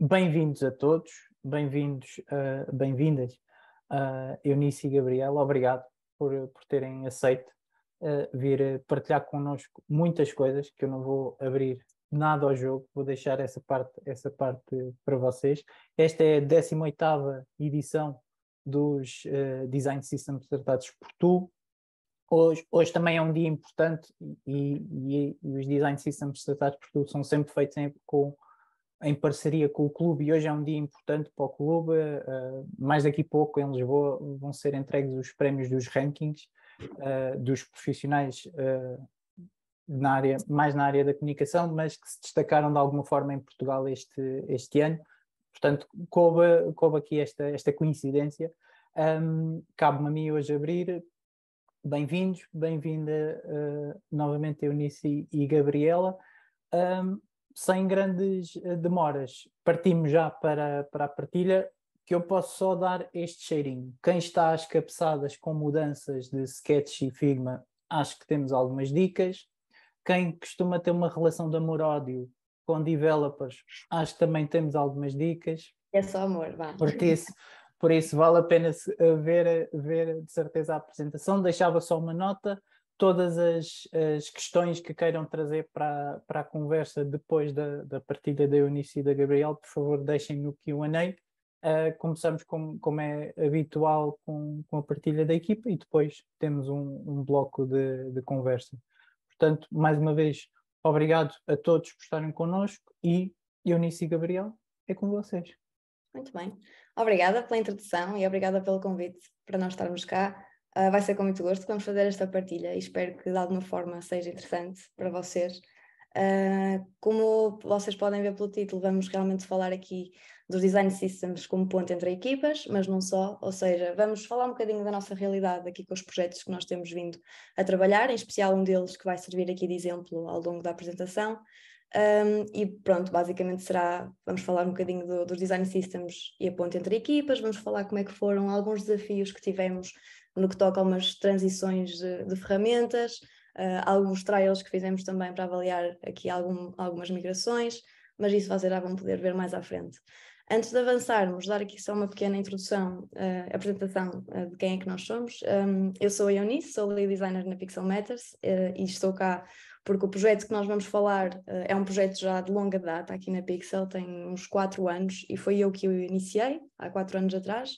Bem-vindos a todos, bem-vindos, uh, bem-vindas, uh, Eunice e Gabriela, obrigado por, por terem aceito uh, vir ah, partilhar connosco muitas coisas que eu não vou abrir nada ao jogo, vou deixar essa parte, essa parte para vocês. Esta é a 18ª edição dos uh, Design Systems tratados por tu. Hoje, hoje também é um dia importante e, e, e os Design Systems tratados por tu são sempre feitos sempre com em parceria com o clube e hoje é um dia importante para o clube. Uh, mais daqui a pouco em Lisboa vão ser entregues os prémios dos rankings uh, dos profissionais uh, na área, mais na área da comunicação, mas que se destacaram de alguma forma em Portugal este, este ano. Portanto, coube, coube aqui esta, esta coincidência. Um, Cabe-me a mim hoje abrir. Bem-vindos, bem-vinda novamente Eunice e, e Gabriela. Um, sem grandes eh, demoras, partimos já para, para a partilha, que eu posso só dar este cheirinho. Quem está às cabeçadas com mudanças de Sketch e Figma, acho que temos algumas dicas. Quem costuma ter uma relação de amor-ódio com developers, acho que também temos algumas dicas. É só amor, vá. Por isso, por isso vale a pena eh, ver, eh, ver de certeza a apresentação. Deixava só uma nota todas as, as, questões que queiram trazer para, para a conversa depois da, da partilha da Eunice e da Gabriel, por favor, deixem no QA. Uh, ah, começamos, com, como é habitual, com, com a partilha da equipa e depois temos um, um bloco de, de conversa. Portanto, mais uma vez, obrigado a todos por estarem connosco e Eunice e Gabriel, é com vocês. Muito bem. Obrigada pela introdução e obrigada pelo convite para nós estarmos cá Uh, vai ser com muito gosto que vamos fazer esta partilha e espero que de alguma forma seja interessante para vocês. Uh, como vocês podem ver pelo título, vamos realmente falar aqui dos design systems como ponto entre equipas, mas não só, ou seja, vamos falar um bocadinho da nossa realidade aqui com os projetos que nós temos vindo a trabalhar, em especial um deles que vai servir aqui de exemplo ao longo da apresentação. Um, e pronto, basicamente será, vamos falar um bocadinho do, dos design systems e a ponte entre equipas, vamos falar como é que foram alguns desafios que tivemos no que toca a umas transições de, de ferramentas, uh, alguns trials que fizemos também para avaliar aqui algum, algumas migrações, mas isso vocês já vão poder ver mais à frente. Antes de avançarmos, dar aqui só uma pequena introdução, uh, apresentação uh, de quem é que nós somos. Um, eu sou a Eunice, sou lead designer na Pixel Matters uh, e estou cá porque o projeto que nós vamos falar é um projeto já de longa data aqui na Pixel, tem uns 4 anos e foi eu que o iniciei há 4 anos atrás.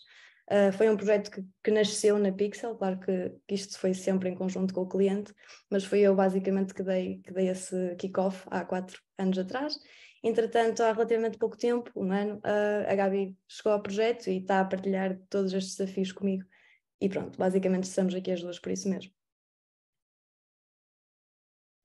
Uh, foi um projeto que, que, nasceu na Pixel, claro que, que, isto foi sempre em conjunto com o cliente, mas foi eu basicamente que dei, que dei esse kick-off há quatro anos atrás. Entretanto, há relativamente pouco tempo, um ano, uh, a Gabi chegou ao projeto e está a partilhar todos estes desafios comigo. E pronto, basicamente estamos aqui as duas por isso mesmo.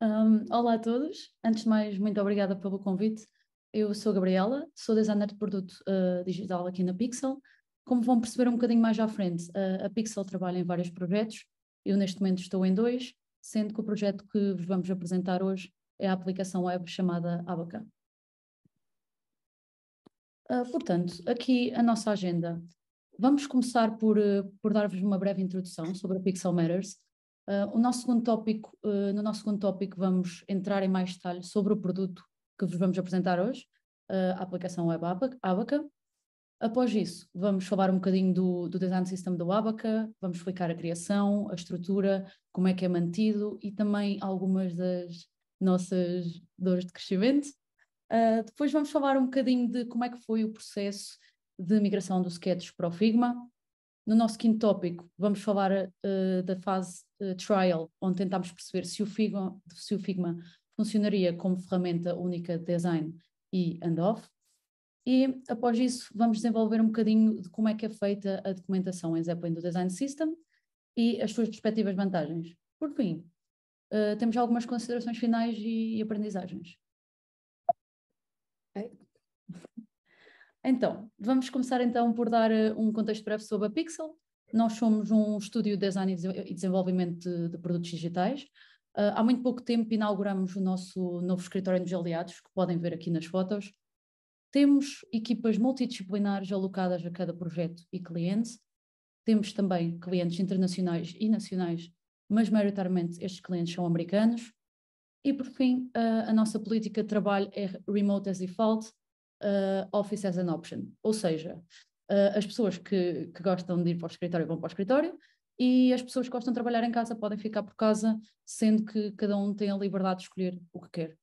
Um, olá a todos. Antes de mais, muito obrigada pelo convite. Eu sou a Gabriela, sou designer de produto uh, digital aqui na Pixel. Como vão perceber um bocadinho mais à frente, a, a Pixel trabalha em vários projetos. Eu, neste momento, estou em dois, sendo que o projeto que vos vamos apresentar hoje é a aplicação web chamada Abaca. Uh, portanto, aqui a nossa agenda. Vamos começar por, uh, por dar-vos uma breve introdução sobre a Pixel Matters. Uh, o nosso segundo tópico, eh, no nosso segundo tópico vamos entrar em mais detalhe sobre o produto que vos vamos apresentar hoje, ah, a aplicação web Abaca. Após isso, vamos falar um bocadinho do, do design system do Abaca, vamos explicar a criação, a estrutura, como é que é mantido e também algumas das nossas dores de crescimento. Uh, depois vamos falar um bocadinho de como é que foi o processo de migração do Sketch para o Figma. No nosso quinto tópico, vamos falar uh, da fase uh, trial, onde tentámos perceber se o, Figma, se o Figma funcionaria como ferramenta única de design e handoff. E após isso, vamos desenvolver um bocadinho de como é que é feita a documentação em Zeppelin do Design System e as suas respectivas vantagens. Por fim, uh, temos algumas considerações finais e, e aprendizagens. É. Então, vamos começar então por dar eh, um contexto breve sobre a Pixel. Nós somos um estúdio de design e desenvolvimento de, de produtos digitais. Uh, há muito pouco tempo inauguramos o nosso novo escritório nos Aliados, que podem ver aqui nas fotos, temos equipas multidisciplinares alocadas a cada projeto e cliente. Temos também clientes internacionais e nacionais, mas maioritariamente estes clientes são americanos. E por fim, a, a nossa política de trabalho é remote as default, uh, office as an option. Ou seja, uh, as pessoas que, que gostam de ir para o escritório vão para o escritório, e as pessoas que gostam de trabalhar em casa podem ficar por casa, sendo que cada um tem a liberdade de escolher o que quer.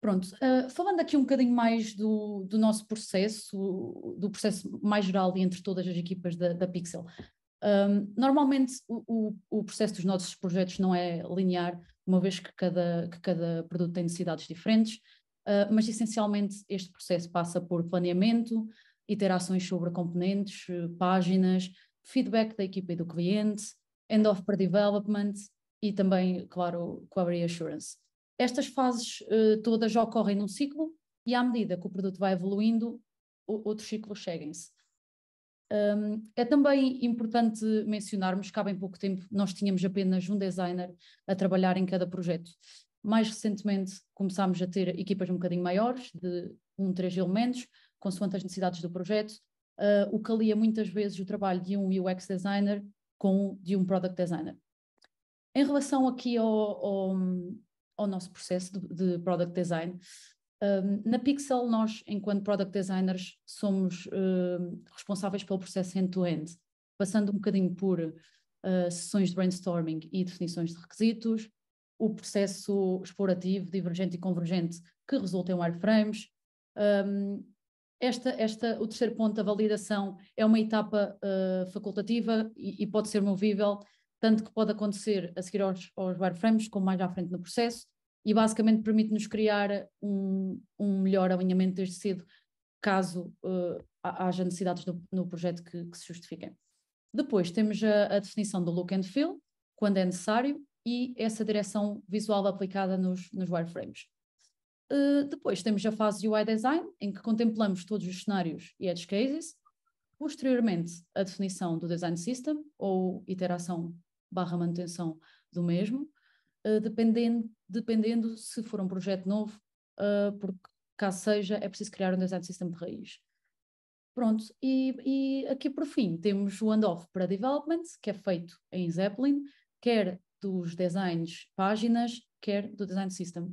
Pronto, uh, falando aqui um bocadinho mais do, do nosso processo, do processo mais geral entre todas as equipas da, da Pixel. Um, normalmente o, o, o, processo dos nossos projetos não é linear, uma vez que cada, que cada produto tem necessidades diferentes, uh, mas essencialmente este processo passa por planeamento, iterações sobre componentes, páginas, feedback da equipa e do cliente, end-off para development e também, claro, quality assurance. Estas fases uh, todas ocorrem num ciclo e à medida que o produto vai evoluindo, outros ciclos seguem-se. Um, é também importante mencionarmos que há bem pouco tempo nós tínhamos apenas um designer a trabalhar em cada projeto. Mais recentemente começámos a ter equipas um bocadinho maiores, de um, três elementos, consoante as necessidades do projeto, uh, o que alia muitas vezes o trabalho de um UX designer com o de um product designer. Em relação aqui ao, ao, ao nosso processo de, de product design. Um, na Pixel, nós, enquanto product designers, somos uh, responsáveis pelo processo end-to-end, -end, passando um bocadinho por uh, sessões de brainstorming e definições de requisitos, o processo explorativo, divergente e convergente, que resulta em wireframes. Um, esta, esta, o terceiro ponto, a validação, é uma etapa uh, facultativa e, e, pode ser movível tanto que pode acontecer a seguir aos, aos wireframes, como mais à frente no processo, e basicamente permite-nos criar um, um melhor alinhamento desde cedo, caso uh, haja necessidades do, no projeto que, que, se justifiquem. Depois temos a, a, definição do look and feel, quando é necessário, e essa direção visual aplicada nos, nos wireframes. Uh, depois temos a fase UI design, em que contemplamos todos os cenários e edge cases. Posteriormente, a definição do design system, ou iteração barra manutenção do mesmo, uh, dependendo, dependendo se for um projeto novo, uh, porque caso seja, é preciso criar um design system de raiz. Pronto, e, e aqui por fim temos o handoff para development, que é feito em Zeppelin, quer dos designs páginas, quer do design system.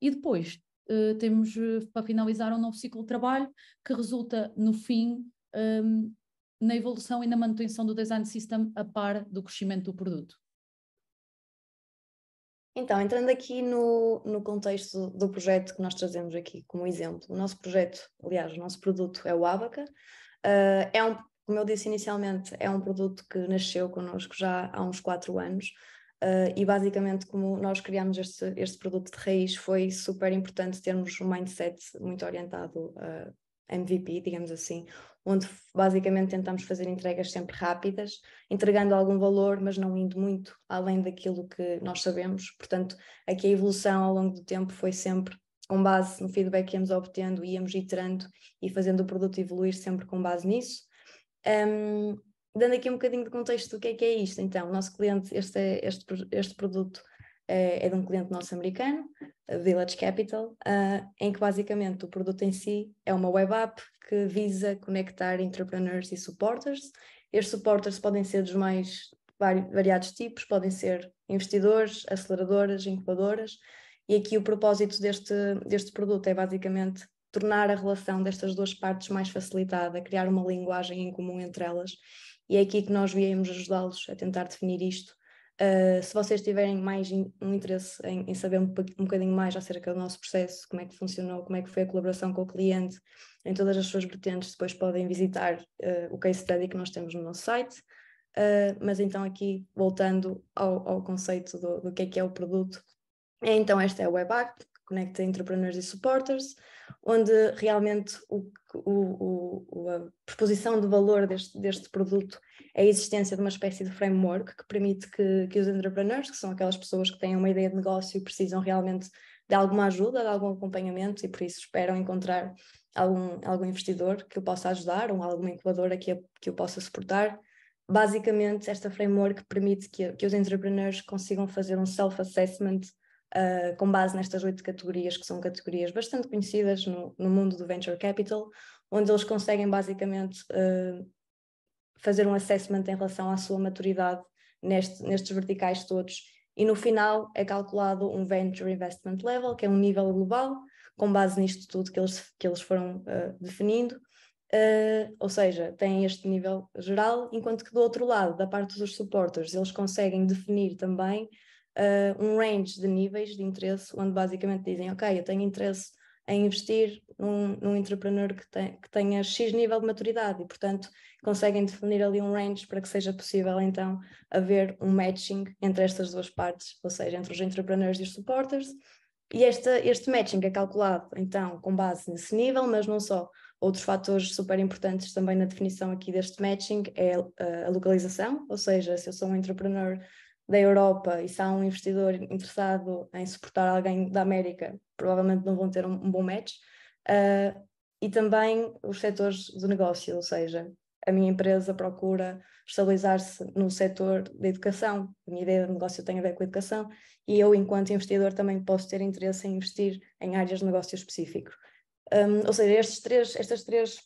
E depois Uh, temos uh, para finalizar um novo ciclo de trabalho que resulta no fim um, ehm, na evolução e na manutenção do design system a par do crescimento do produto? Então, entrando aqui no, no contexto do projeto que nós trazemos aqui como exemplo, o nosso projeto, aliás, o nosso produto é o Abaca. Uh, é um, como eu disse inicialmente, é um produto que nasceu connosco já há uns quatro anos. Uh, e basicamente, como nós criámos este, este produto de raiz, foi super importante termos um mindset muito orientado a uh, MVP, digamos assim, onde basicamente tentamos fazer entregas sempre rápidas, entregando algum valor, mas não indo muito além daquilo que nós sabemos. Portanto, aqui a evolução ao longo do tempo foi sempre com base no feedback que íamos obtendo, íamos iterando e fazendo o produto evoluir sempre com base nisso. Um, dando aqui um bocadinho de contexto do que é que é isto, então, o nosso cliente, este, este, este produto é, é de um cliente nosso americano, Village Capital, uh, em que basicamente o produto em si é uma web app que visa conectar entrepreneurs e supporters. Estes supporters podem ser dos mais variados tipos, podem ser investidores, aceleradoras, incubadoras, e aqui o propósito deste, deste produto é basicamente tornar a relação destas duas partes mais facilitada, criar uma linguagem em comum entre elas, e é aqui que nós viemos ajudá-los a tentar definir isto. Uh, se vocês tiverem mais in, um interesse em, em saber um, um, bocadinho mais acerca do nosso processo, como é que funcionou, como é que foi a colaboração com o cliente, em todas as suas vertentes, depois podem visitar uh, o case study que nós temos no nosso site. Uh, mas então aqui, voltando ao, ao conceito do, do, que é que é o produto, é, então esta é a Web App, que conecta entrepreneurs e supporters, onde realmente o, o, o, a proposição de valor deste, deste produto é a existência de uma espécie de framework que permite que, que os entrepreneurs, que são aquelas pessoas que têm uma ideia de negócio e precisam realmente de alguma ajuda, de algum acompanhamento e por isso esperam encontrar algum, algum investidor que eu possa ajudar ou alguma incubadora que eu, que eu possa suportar. Basicamente, esta framework permite que, que os entrepreneurs consigam fazer um self-assessment uh, com base nestas oito categorias, que são categorias bastante conhecidas no, no, mundo do venture capital, onde eles conseguem basicamente uh, fazer um assessment em relação à sua maturidade neste, nestes verticais todos. E no final é calculado um Venture Investment Level, que é um nível global, com base nisto tudo que eles, que eles foram uh, definindo. Uh, ou seja, têm este nível geral, enquanto que do outro lado, da parte dos supporters, eles conseguem definir também uh, um range de níveis de interesse, onde basicamente dizem: Ok, eu tenho interesse em investir num, num entrepreneur que, tem, que tenha X nível de maturidade e, portanto, conseguem definir ali um range para que seja possível, então, haver um matching entre estas duas partes, ou seja, entre os entrepreneurs e os supporters, e este este matching é calculado, então, com base nesse nível, mas não só. Outros fatores super importantes também na definição aqui deste matching é eh, a localização, ou seja, se eu sou um entrepreneur da Europa e se há um investidor interessado em suportar alguém da América, provavelmente não vão ter um, um bom match. Uh, e também os setores do negócio, ou seja, a minha empresa procura estabilizar-se no setor da educação. A minha ideia de negócio tem a ver com a educação e eu, enquanto investidor, também posso ter interesse em investir em áreas de negócio específico. Um, ou seja, estes três, estas três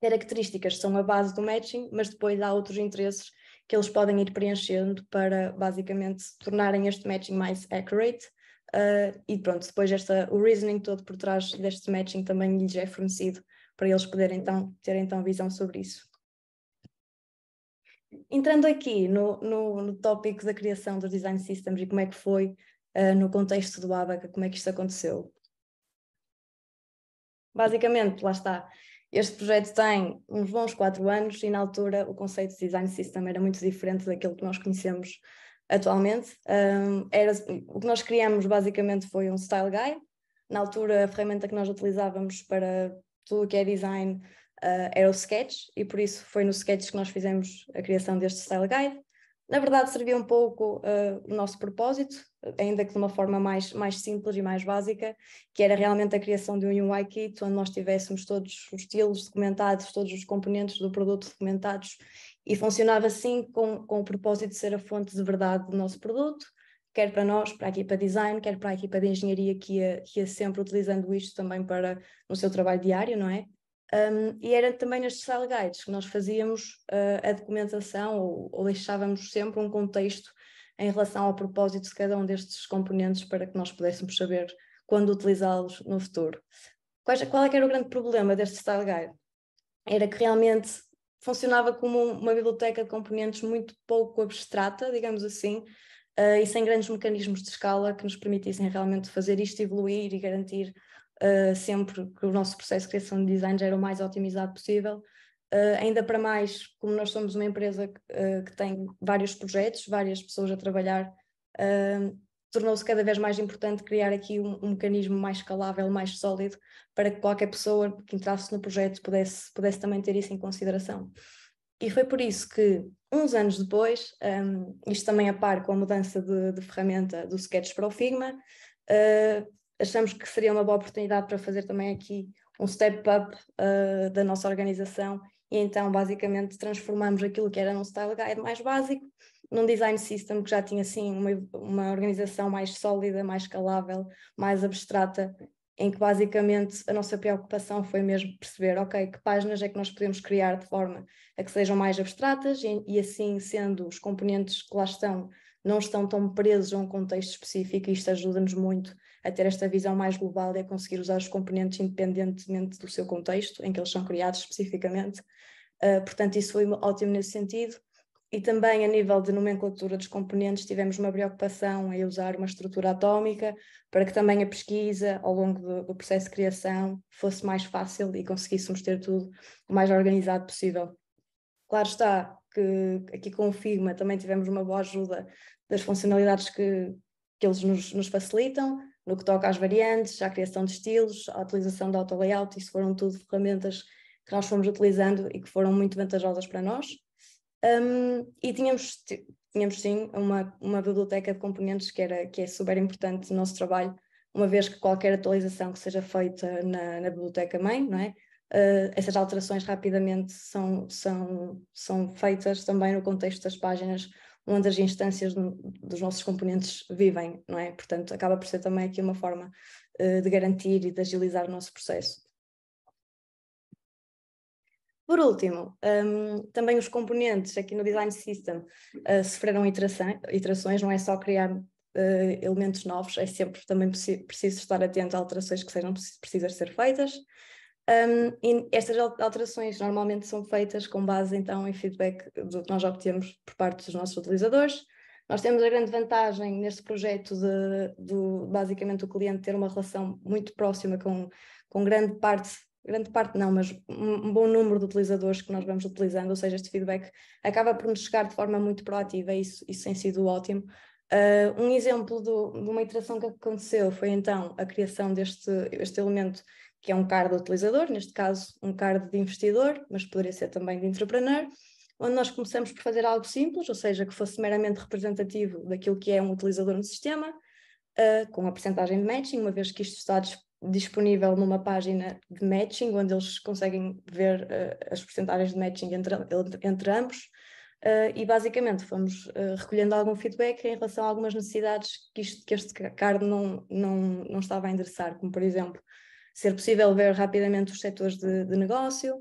características são a base do matching, mas depois há outros interesses que eles podem ir preenchendo para basicamente tornarem este matching mais accurate. Uh, e pronto, depois esta, o reasoning todo por trás deste matching também lhes é fornecido para eles poderem então ter então visão sobre isso entrando aqui no, no, no, tópico da criação dos design systems e como é que foi uh, no contexto do ABACA, como é que isto aconteceu? Basicamente, lá está. Este projeto tem uns bons quatro anos e na altura o conceito de design system era muito diferente daquilo que nós conhecemos atualmente. Um, ah, era, o que nós criamos basicamente foi um style guide. Na altura a ferramenta que nós utilizávamos para tudo o que é design uh, era o Sketch, e por isso foi no Sketch que nós fizemos a criação deste Style Guide. Na verdade, servia um pouco uh, o nosso propósito, ainda que de uma forma mais, mais simples e mais básica, que era realmente a criação de um UI kit, onde nós tivéssemos todos os estilos documentados, todos os componentes do produto documentados, e funcionava assim com, com o propósito de ser a fonte de verdade do nosso produto, quer para nós, para a equipa design, quer para a equipa de engenharia que ia, que ia sempre utilizando isto também para no seu trabalho diário, não é? Um, e era também nestes style guides que nós fazíamos uh, a documentação ou, ou, deixávamos sempre um contexto em relação ao propósito de cada um destes componentes para que nós pudéssemos saber quando utilizá-los no futuro. Quais, qual é que era o grande problema deste style guide? Era que realmente funcionava como uma biblioteca de componentes muito pouco abstrata, digamos assim, uh, e sem grandes mecanismos de escala que nos permitissem realmente fazer isto evoluir e garantir uh, sempre que o nosso processo de criação de designs era o mais otimizado possível. Uh, ainda para mais, como nós somos uma empresa que, uh, que tem vários projetos, várias pessoas a trabalhar, tornou-se cada vez mais importante criar aqui um, um, mecanismo mais escalável, mais sólido, para que qualquer pessoa que entrasse no projeto pudesse, pudesse também ter isso em consideração. E foi por isso que, uns anos depois, um, isto também a par com a mudança de, de ferramenta do Sketch para o Figma, uh, achamos que seria uma boa oportunidade para fazer também aqui um step up uh, da nossa organização e então basicamente transformamos aquilo que era um style guide mais básico num design system que já tinha assim uma, uma organização mais sólida, mais escalável, mais abstrata, em que basicamente a nossa preocupação foi mesmo perceber, ok, que páginas é que nós podemos criar de forma a que sejam mais abstratas e, e assim sendo os componentes que lá estão não estão tão presos a um contexto específico e isto ajuda-nos muito a ter esta visão mais global e a conseguir usar os componentes independentemente do seu contexto, em que eles são criados especificamente. Uh, portanto, isso foi ótimo nesse sentido. E também a nível de nomenclatura dos componentes, tivemos uma preocupação em usar uma estrutura atómica para que também a pesquisa ao longo do, do processo de criação fosse mais fácil e conseguíssemos ter tudo o mais organizado possível. Claro está que aqui com o Figma também tivemos uma boa ajuda das funcionalidades que, que eles nos, nos facilitam, no que toca às variantes, à criação de estilos, à utilização de auto-layout, isso foram tudo ferramentas que nós fomos utilizando e que foram muito vantajosas para nós. Um, e tínhamos, tínhamos sim uma, uma biblioteca de componentes que, era, que é super importante no nosso trabalho, uma vez que qualquer atualização que seja feita na, na biblioteca-mãe, não é? Uh, essas alterações rapidamente são, são, são feitas também no contexto das páginas onde as instâncias dos nossos componentes vivem, não é? Portanto, acaba por ser também aqui uma forma eh, de garantir e de agilizar o nosso processo. Por último, um, também os componentes aqui no Design System uh, sofreram iteração, iterações, não é só criar uh, elementos novos, é sempre também preciso estar atento a alterações que sejam precisas ser feitas. Um, estas alterações normalmente são feitas com base então em feedback do que nós obtemos por parte dos nossos utilizadores. Nós temos a grande vantagem neste projeto de, de basicamente o cliente ter uma relação muito próxima com, com grande parte grande parte não, mas um bom número de utilizadores que nós vamos utilizando, ou seja, este feedback acaba por nos chegar de forma muito proativa e isso, isso tem sido ótimo. Uh, um exemplo do, de uma interação que aconteceu foi então a criação deste este elemento que é um card utilizador, neste caso um card de investidor, mas poderia ser também de entrepreneur, onde nós começamos por fazer algo simples, ou seja, que fosse meramente representativo daquilo que é um utilizador no sistema, uh, com a percentagem de matching, uma vez que isto está disponível numa página de matching, onde eles conseguem ver uh, as porcentagens de matching entre, entre ambos. Uh, e basicamente fomos uh, recolhendo algum feedback em relação a algumas necessidades que, isto, que este card não, não, não estava a endereçar, como por exemplo ser possível ver rapidamente os setores de, de negócio,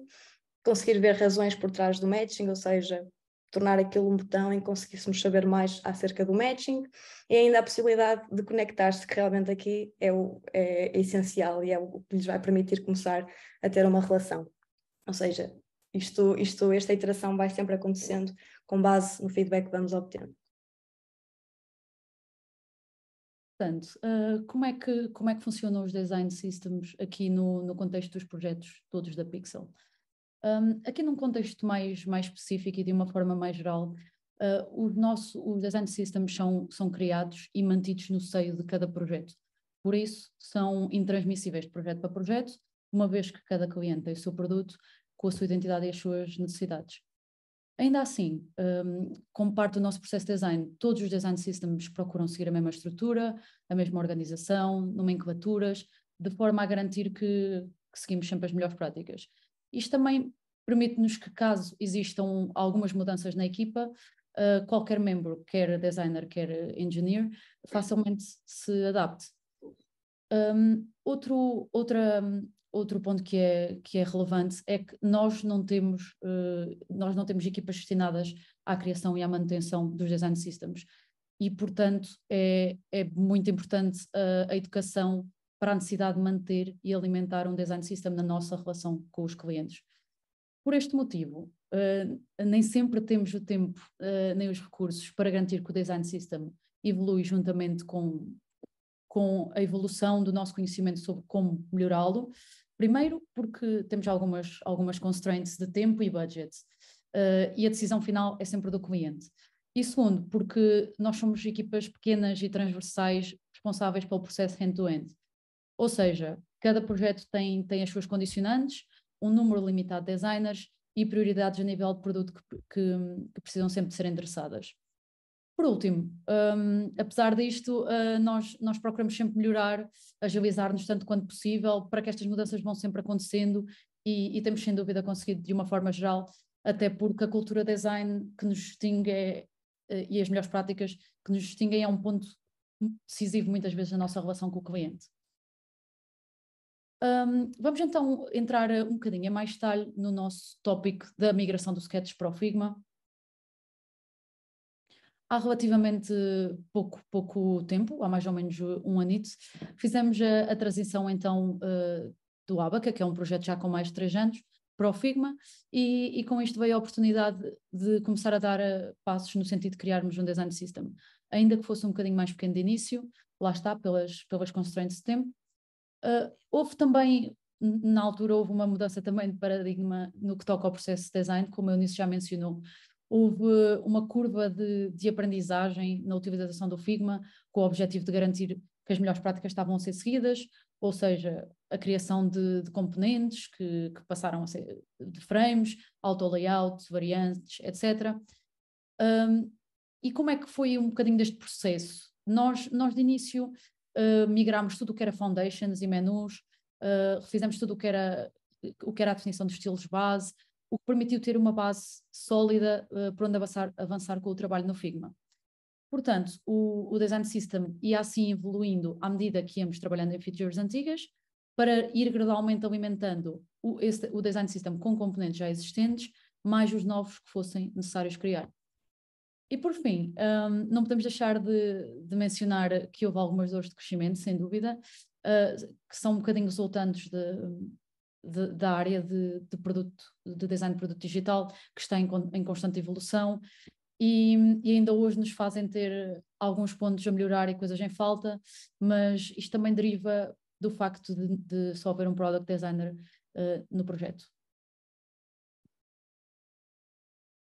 conseguir ver razões por trás do matching, ou seja, tornar aquilo um botão em conseguíssemos saber mais acerca do matching e ainda a possibilidade de conectar-se, que realmente aqui é, o, é, é, essencial e é o que lhes vai permitir começar a ter uma relação. Ou seja, isto, isto, esta iteração vai sempre acontecendo com base no feedback que vamos obtendo. Portanto, uh, como, é que, como é que funcionam os design systems aqui no, no contexto dos projetos todos da Pixel? Um, aqui num contexto mais, mais específico e de uma forma mais geral, uh, ah, os, nosso, os design systems são, são criados e mantidos no seio de cada projeto. Por isso, são intransmissíveis de projeto para projeto, uma vez que cada cliente tem o seu produto, com a sua identidade e as suas necessidades. Ainda assim, um, como parte do nosso processo de design, todos os design systems procuram seguir a mesma estrutura, a mesma organização, nomenclaturas, de forma a garantir que, que seguimos sempre as melhores práticas. Isto também permite-nos que, caso existam algumas mudanças na equipa, uh, qualquer membro, quer designer, quer engineer, facilmente se adapte. Um, outro, outra, outro ponto que é, que é relevante é que nós não temos, eh, nós não temos equipas destinadas à criação e à manutenção dos design systems. E, portanto, é, é muito importante a, a educação para a necessidade de manter e alimentar um design system na nossa relação com os clientes. Por este motivo, uh, nem sempre temos o tempo uh, nem os recursos para garantir que o design system evolui juntamente com, com a evolução do nosso conhecimento sobre como melhorá-lo Primeiro, porque temos algumas, algumas constraints de tempo e budget, uh, e a decisão final é sempre do cliente. E segundo, porque nós somos equipas pequenas e transversais responsáveis pelo processo hand to end Ou seja, cada projeto tem, tem as suas condicionantes, um número limitado de designers e prioridades a nível de produto que, que, que precisam sempre de ser endereçadas. Por último, um, apesar disto, uh, nós, nós procuramos sempre melhorar, agilizar-nos tanto quanto possível para que estas mudanças vão sempre acontecendo e, e, temos sem dúvida conseguido de uma forma geral, até porque a cultura design que nos distingue é, eh, e as melhores práticas que nos distinguem é um ponto decisivo muitas vezes na nossa relação com o cliente. Um, vamos então entrar eh, um bocadinho a mais detalhe no nosso tópico da migração do Sketch para o Figma há relativamente pouco, pouco tempo, há mais ou menos eh, um anito, fizemos a, a transição então uh, do Abaca, que é um projeto já com mais de três anos, para o Figma, e, e com isto veio a oportunidade de começar a dar uh, passos no sentido de criarmos um design system, ainda que fosse um bocadinho mais pequeno de início, lá está, pelas, pelas constraints de tempo. Uh, houve também, na altura, houve uma mudança também de paradigma no que toca ao processo de design, como eu nisso já mencionou, houve uma curva de, de aprendizagem na utilização do Figma, com o objetivo de garantir que as melhores práticas estavam a ser seguidas, ou seja, a criação de, de componentes que, que, passaram a ser de frames, auto-layout, variantes, etc. Um, e como é que foi um bocadinho deste processo? Nós, nós de início uh, migrámos tudo o que era foundations e menus, uh, hum, fizemos tudo o que era o que era a definição dos estilos base, o que permitiu ter uma base sólida uh, onde avançar, avançar com o trabalho no Figma. Portanto, o, o Design System ia assim evoluindo à medida que íamos trabalhando em features antigas, para ir gradualmente alimentando o, esse, o Design System com componentes já existentes, mais os novos que fossem necessários criar. E por fim, um, não podemos deixar de, de, mencionar que houve algumas dores de crescimento, sem dúvida, uh, que são um bocadinho resultantes de, de, da área de, de, produto, de design de produto digital, que está em, em constante evolução e, e, ainda hoje nos fazem ter alguns pontos a melhorar e coisas em falta, mas isto também deriva do facto de, de só haver um product designer uh, no projeto.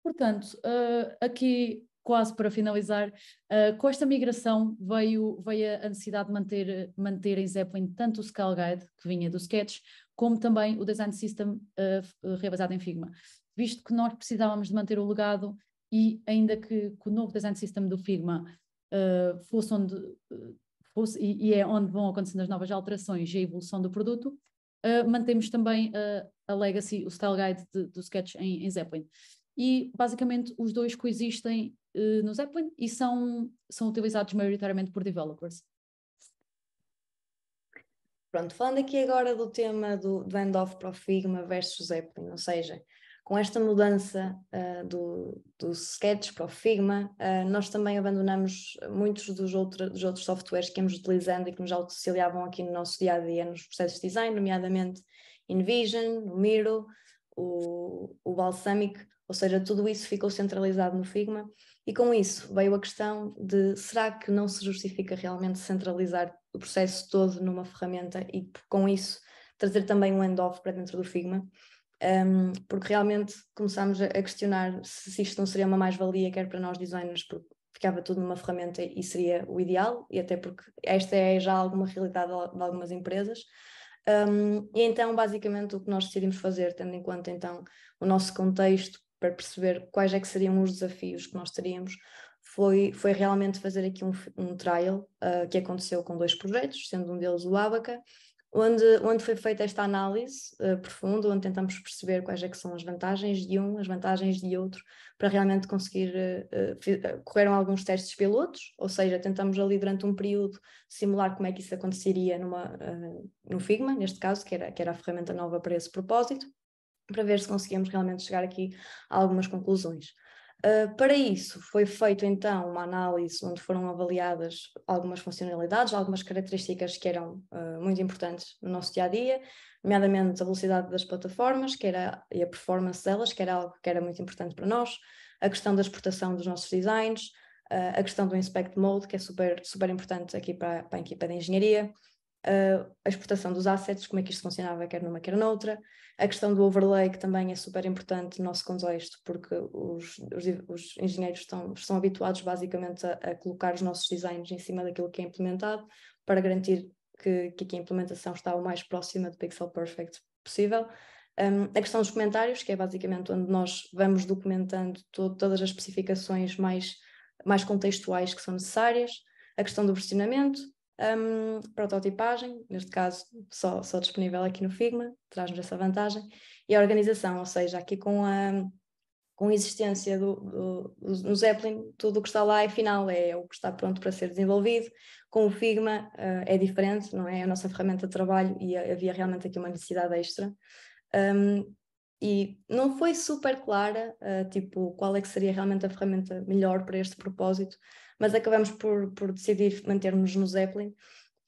Portanto, uh, aqui quase para finalizar, uh, com esta migração veio, veio a necessidade de manter, manter em Zeppelin tanto o Scale Guide, que vinha do Sketch, como também o Design System uh, ah, rebasado em Figma, visto que nós precisávamos de manter o legado e ainda que, que o novo Design System do Figma uh, fosse onde fosse, e, e, é onde vão acontecendo as novas alterações e a evolução do produto, uh, mantemos também a legacy, o Style Guide de, do Sketch em, em Zeppelin e basicamente os dois coexistem eh, no Zeppelin e são, são utilizados maioritariamente por developers. Pronto, falando aqui agora do tema do, do end-off para o Figma versus Zeppelin, ou seja, com esta mudança uh, do, do Sketch para o Figma, uh, nós também abandonamos muitos dos, dos outros softwares que íamos utilizando e que nos auxiliavam aqui no nosso dia a dia nos processos de design, nomeadamente InVision, o Miro, o, o Balsamic, ou seja, tudo isso ficou centralizado no Figma e com isso veio a questão de será que não se justifica realmente centralizar o processo todo numa ferramenta e com isso trazer também um end-off para dentro do Figma? Um, porque realmente começámos a questionar se isto não seria uma mais-valia, quer para nós designers, porque ficava tudo numa ferramenta e seria o ideal, e até porque esta é já alguma realidade de algumas empresas. Um, e então, basicamente, o que nós decidimos fazer, tendo em conta então o nosso contexto para perceber quais é que seriam os desafios que nós teríamos, foi, foi realmente fazer aqui um, um trial uh, que aconteceu com dois projetos, sendo um deles o Abaca, onde, onde foi feita esta análise uh, profunda, onde tentamos perceber quais é que são as vantagens de um, as vantagens de outro, para realmente conseguir, uh, correram alguns testes pilotos, ou seja, tentamos ali durante um período simular como é que isso aconteceria numa, no Figma, neste caso, que era, que era a ferramenta nova para esse propósito, para ver se conseguíamos realmente chegar aqui a algumas conclusões. Uh, para isso, foi feito então uma análise onde foram avaliadas algumas funcionalidades, algumas características que eram uh, muito importantes no nosso dia a dia, nomeadamente a velocidade das plataformas que era, e a performance delas, que era algo que era muito importante para nós, a questão da exportação dos nossos designs, uh, a questão do inspect mode, que é super, super importante aqui para, para a equipa de engenharia, a exportação dos assets, como é que isto funcionava, quer numa, quer noutra. A questão do overlay, que também é super importante no nosso contexto, porque os, os, os engenheiros estão, estão habituados basicamente a, a, colocar os nossos designs em cima daquilo que é implementado, para garantir que, que a implementação está o mais próxima do pixel perfect possível. Um, a questão dos comentários, que é basicamente onde nós vamos documentando todas as especificações mais, mais contextuais que são necessárias. A questão do versionamento, um, prototipagem, neste caso só, só disponível aqui no Figma, traz-nos essa vantagem, e a organização, ou seja, aqui com a, com a existência do, do, do, Zeppelin, tudo o que está lá é final, é o que está pronto para ser desenvolvido. Com o Figma uh, é diferente, não é? É a nossa ferramenta de trabalho e havia realmente aqui uma necessidade extra. Um, e não foi super clara, uh, tipo, qual é que seria realmente a ferramenta melhor para este propósito, mas acabamos por, por decidir manter-nos no Zeppelin,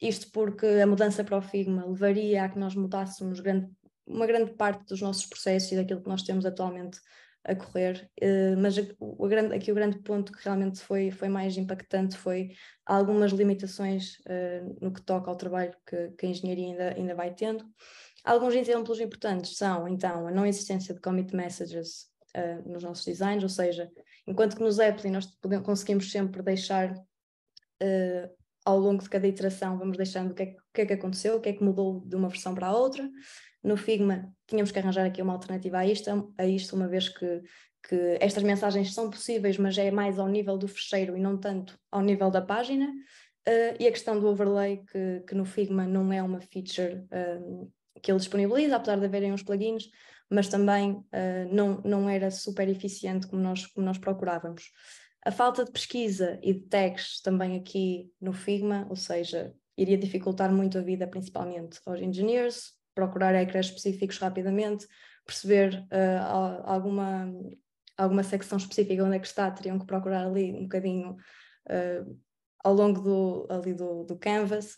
isto porque a mudança para o Figma levaria a que nós mudássemos grande, uma grande parte dos nossos processos e daquilo que nós temos atualmente a correr, eh, mas o grande, aqui o grande ponto que realmente foi, foi mais impactante foi algumas limitações eh, no que toca ao trabalho que, que a engenharia ainda, ainda vai tendo. Alguns exemplos importantes são, então, a não existência de commit messages uh, nos nossos designs, ou seja, enquanto que nos Apple nós podemos, conseguimos sempre deixar uh, ao longo de cada iteração, vamos deixando o que, é, o que, é, que aconteceu, o que é que mudou de uma versão para a outra. No Figma tínhamos que arranjar aqui uma alternativa a isto, a isto uma vez que, que estas mensagens são possíveis, mas é mais ao nível do fecheiro e não tanto ao nível da página. Uh, e a questão do overlay, que, que no Figma não é uma feature que ele disponibiliza, apesar de haverem uns plugins, mas também uh, não, não era super eficiente como nós, como nós procurávamos. A falta de pesquisa e de tags também aqui no Figma, ou seja, iria dificultar muito a vida principalmente aos engineers, procurar ECRAs específicos rapidamente, perceber uh, alguma, alguma secção específica onde é que está, teriam que procurar ali um bocadinho uh, ao longo do, ali do, do canvas.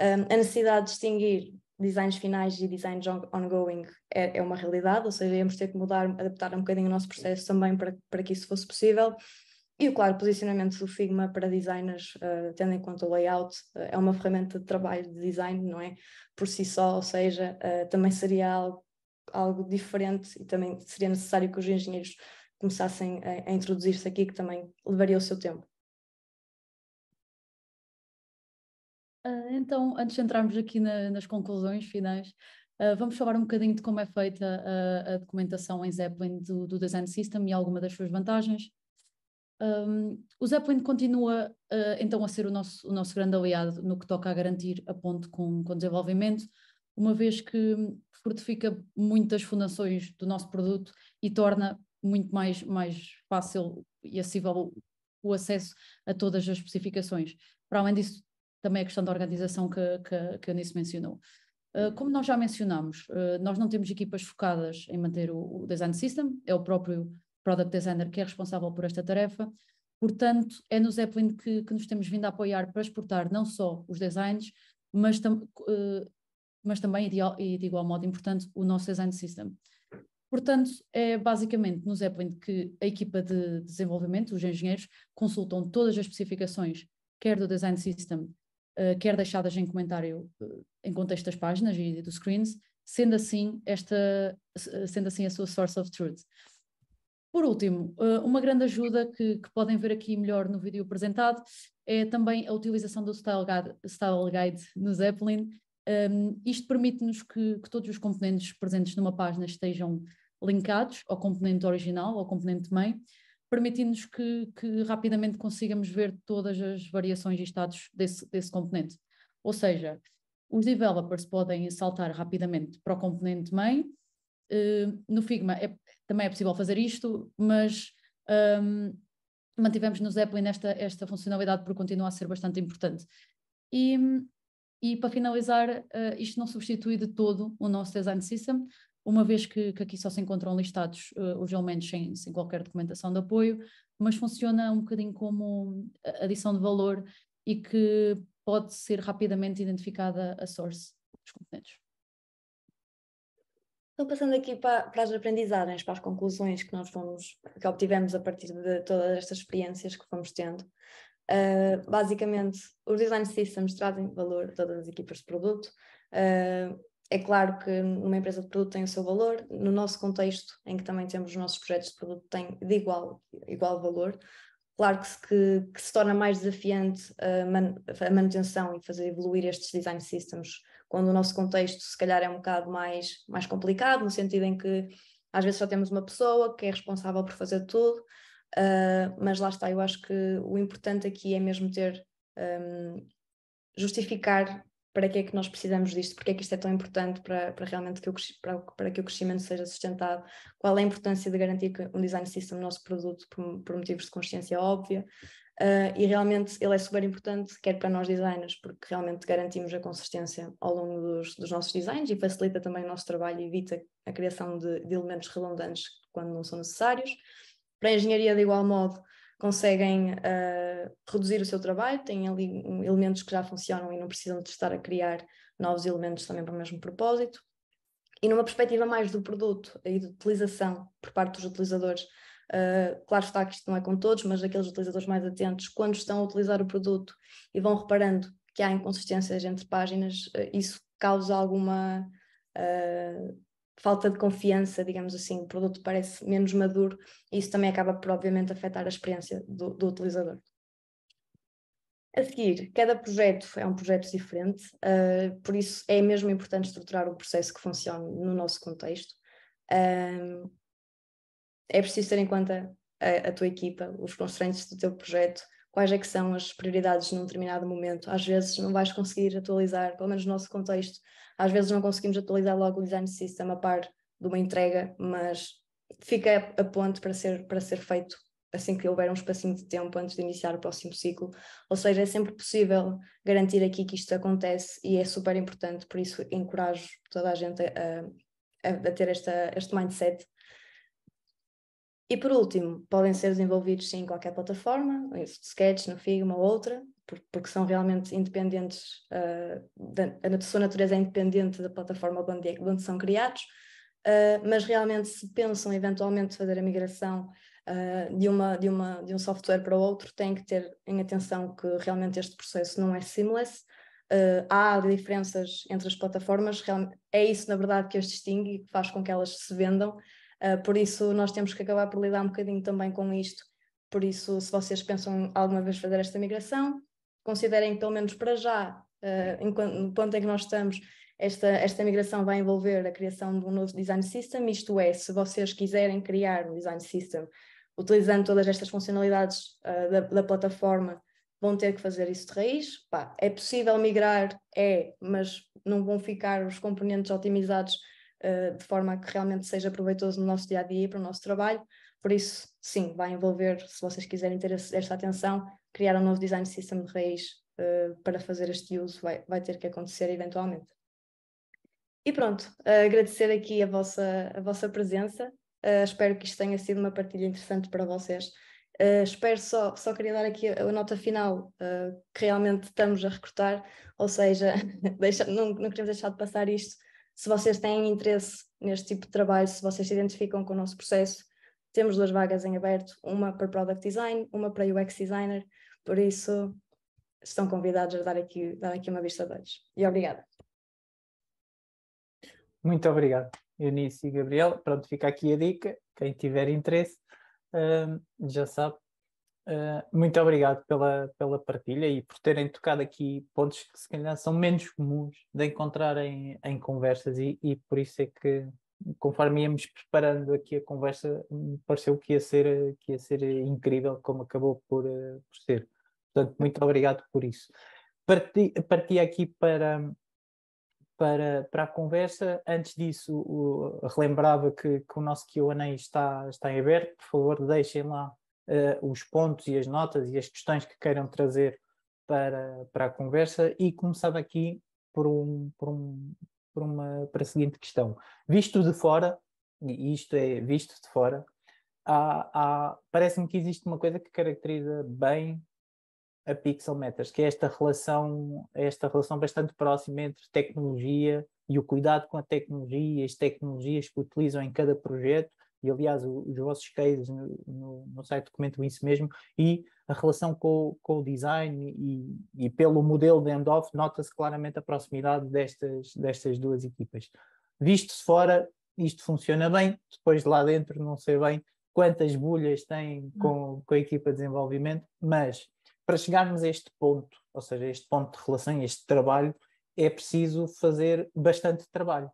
Um, a necessidade de distinguir designs finais e designs ongoing é, é, uma realidade, ou seja, íamos ter que mudar, adaptar um bocadinho o nosso processo também para, para que isso fosse possível. E o claro posicionamento do Figma para designers, uh, tendo em conta o layout, uh, é uma ferramenta de trabalho de design, não é? Por si só, ou seja, uh, também seria algo, algo diferente e também seria necessário que os engenheiros começassem a, a introduzir-se aqui, que também levaria o seu tempo. Ah, então, antes de entrarmos aqui na, nas conclusões finais, uh, vamos falar um bocadinho de como é feita a, a documentação em Zeppelin do, do, Design System e alguma das suas vantagens. Um, o Zeppelin continua uh, então a ser o nosso, o nosso grande aliado no que toca a garantir a ponte com, com desenvolvimento, uma vez que fortifica muitas fundações do nosso produto e torna muito mais, mais fácil e acessível o acesso a todas as especificações. Para além disso, também a questão da organização que, que, que a Eunice mencionou. Ah, como nós já mencionamos, ah, nós não temos equipas focadas em manter o, design system, é o próprio product designer que é responsável por esta tarefa. Portanto, é no Zeppelin que, que nos temos vindo a apoiar para exportar não só os designs, mas, tam, ah, mas também, e de, e de igual modo importante, o nosso design system. Portanto, é basicamente no Zeppelin que a equipa de desenvolvimento, os engenheiros, consultam todas as especificações, quer do design system, eh, quer deixadas em comentário uh, em contexto das páginas e dos screens, sendo assim, esta, eh, sendo assim a sua source of truth. Por último, uma grande ajuda que, que, podem ver aqui melhor no vídeo apresentado é também a utilização do Style Guide, style guide no Zeppelin. Um, ehm, isto permite-nos que, que, todos os componentes presentes numa página estejam linkados ao componente original, ao componente mãe, permitindo-nos que, que, rapidamente consigamos ver todas as variações e estados desse, desse componente. Ou seja, os developers podem saltar rapidamente para o componente mãe. Eh, no Figma é, também é possível fazer isto, mas um, ehm, mantivemos no Zeppelin esta, esta funcionalidade porque continua a ser bastante importante. E, e para finalizar, eh, isto não substitui de todo o nosso design system, uma vez que, que, aqui só se encontram listados uh, os elementos sem, sem, qualquer documentação de apoio, mas funciona um bocadinho como eh, adição de valor e que pode ser rapidamente identificada a source dos componentes. Então, passando aqui para, para as aprendizagens, para as conclusões que nós fomos, que obtivemos a partir de todas estas experiências que fomos tendo, uh, basicamente, os design systems trazem valor a todas as equipas de produto, uh, é claro que uma empresa de produto tem o seu valor, no nosso contexto, em que também temos os nossos projetos de produto, tem de igual, igual valor. Claro que se, que, que se torna mais desafiante a, man, a, manutenção e fazer evoluir estes design systems, quando o nosso contexto se calhar é um bocado mais, mais complicado, no sentido em que às vezes só temos uma pessoa que é responsável por fazer tudo, uh, mas lá está, eu acho que o importante aqui é mesmo ter um, justificar para que é que nós precisamos disto, porque é que isto é tão importante para, para realmente que o, para, para, que o crescimento seja sustentado, qual é a importância de garantir que um design system no nosso produto por, por motivos de consciência óbvia, uh, e realmente ele é super importante, quer para nós designers, porque realmente garantimos a consistência ao longo dos, dos nossos designs e facilita também o nosso trabalho e evita a criação de, de elementos redundantes quando não são necessários. Para a engenharia, de igual modo, conseguem uh, eh, reduzir o seu trabalho, têm ali elementos que já funcionam e não precisam de estar a criar novos elementos também para o mesmo propósito. E numa perspectiva mais do produto e de utilização por parte dos utilizadores, uh, claro está que isto não é com todos, mas aqueles utilizadores mais atentos, quando estão a utilizar o produto e vão reparando que há inconsistências entre páginas, uh, isso causa alguma falta de confiança, digamos assim, o produto parece menos maduro e isso também acaba por, obviamente, afetar a experiência do, do utilizador. A seguir, cada projeto é um projeto diferente, uh, por isso é mesmo importante estruturar um processo que funcione no nosso contexto. Uh, é preciso ter em conta a, a tua equipa, os constraints do teu projeto, quais é que são as prioridades num determinado momento. Às vezes não vais conseguir atualizar, pelo menos no nosso contexto, às vezes não conseguimos atualizar logo o design system a par de uma entrega, mas fica a ponte para ser, para ser feito assim que houver um espacinho de tempo antes de iniciar o próximo ciclo. Ou seja, é sempre possível garantir aqui que isto acontece e é super importante, por isso encorajo toda a gente a, a, a ter esta, este mindset e por último, podem ser desenvolvidos sim em qualquer plataforma, no Sketch, no Figma ou outra, porque são realmente independentes, uh, da, a sua natureza é independente da plataforma onde, é, onde são criados, uh, mas realmente se pensam eventualmente fazer a migração uh, de, uma, de, uma, de um software para o outro, têm que ter em atenção que realmente este processo não é seamless, Uh, há diferenças entre as plataformas, é isso na verdade que as distingue e que faz com que elas se vendam ah, por isso, nós temos que acabar por lidar um bocadinho também com isto. Por isso, se vocês pensam alguma vez fazer esta migração, considerem que, pelo menos para já, uh, ah, enquanto, no ponto em que nós estamos, esta, esta migração vai envolver a criação de um novo design system, isto é, se vocês quiserem criar um design system utilizando todas estas funcionalidades uh, da, da, plataforma, vão ter que fazer isso de raiz. Pá, é possível migrar, é, mas não vão ficar os componentes otimizados eh, de forma a que realmente seja proveitoso no nosso dia a dia e para o nosso trabalho. Por isso, sim, vai envolver, se vocês quiserem ter esta atenção, criar um novo design system de raiz uh, eh, para fazer este uso, vai, vai ter que acontecer eventualmente. E pronto, uh, agradecer aqui a vossa, a vossa presença. Eh, espero que isto tenha sido uma partilha interessante para vocês. Uh, espero só, só queria dar aqui a, a nota final uh, que realmente estamos a recrutar, ou seja, deixa, não, não queremos deixar de passar isto, se vocês têm interesse neste tipo de trabalho, se vocês se identificam com o nosso processo, temos duas vagas em aberto, uma para Product Design, uma para UX Designer, por isso estão convidados a dar aqui, dar aqui uma vista de olhos. E obrigada. Muito obrigado, Eunice e Gabriel. Pronto, fica aqui a dica. Quem tiver interesse, hum, já sabe, Uh, muito obrigado pela, pela partilha e por terem tocado aqui pontos que se calhar são menos comuns de encontrar em, em conversas e, e por isso é que conforme íamos preparando aqui a conversa me pareceu que ia ser, que ia ser incrível como acabou por, ah, por ser. Portanto, muito obrigado por isso. Parti, parti aqui para, para, para a conversa. Antes disso, o, relembrava que, que o nosso Q&A está, está em aberto. Por favor, deixem lá uh, os pontos e as notas e as questões que queiram trazer para, para a conversa e começava aqui por, um, por, um, por uma, para a seguinte questão. Visto de fora, e isto é visto de fora, parece-me que existe uma coisa que caracteriza bem a Pixel Matters, que é esta relação, esta relação bastante próxima entre tecnologia e o cuidado com a tecnologia, e as tecnologias que utilizam em cada projeto e aliás o, os vossos cases no, no, no, site documentam isso mesmo, e a relação com, com o design e, e pelo modelo de end-off, nota-se claramente a proximidade destas, destas duas equipas. Visto-se fora, isto funciona bem, depois de lá dentro não sei bem quantas bolhas tem com, hum. com a equipa de desenvolvimento, mas para chegarmos a este ponto, ou seja, este ponto de relação, este trabalho, é preciso fazer bastante trabalho.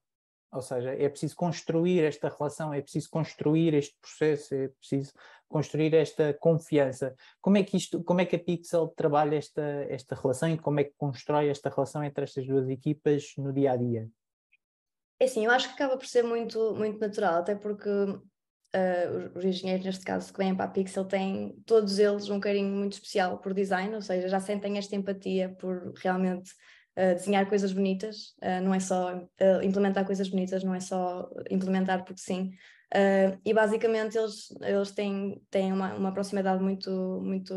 Ou seja, é preciso construir esta relação, é preciso construir este processo, é preciso construir esta confiança. Como é que isto, como é que a Pixel trabalha esta esta relação e como é que constrói esta relação entre estas duas equipas no dia a dia? É assim, eu acho que acaba por ser muito muito natural, até porque uh, os engenheiros, neste caso, que vêm para a Pixel, têm todos eles um carinho muito especial por design, ou seja, já sentem esta empatia por realmente desenhar coisas bonitas, uh, não é só uh, implementar coisas bonitas, não é só implementar porque sim. e basicamente eles, eles têm, têm uma, uma proximidade muito, muito,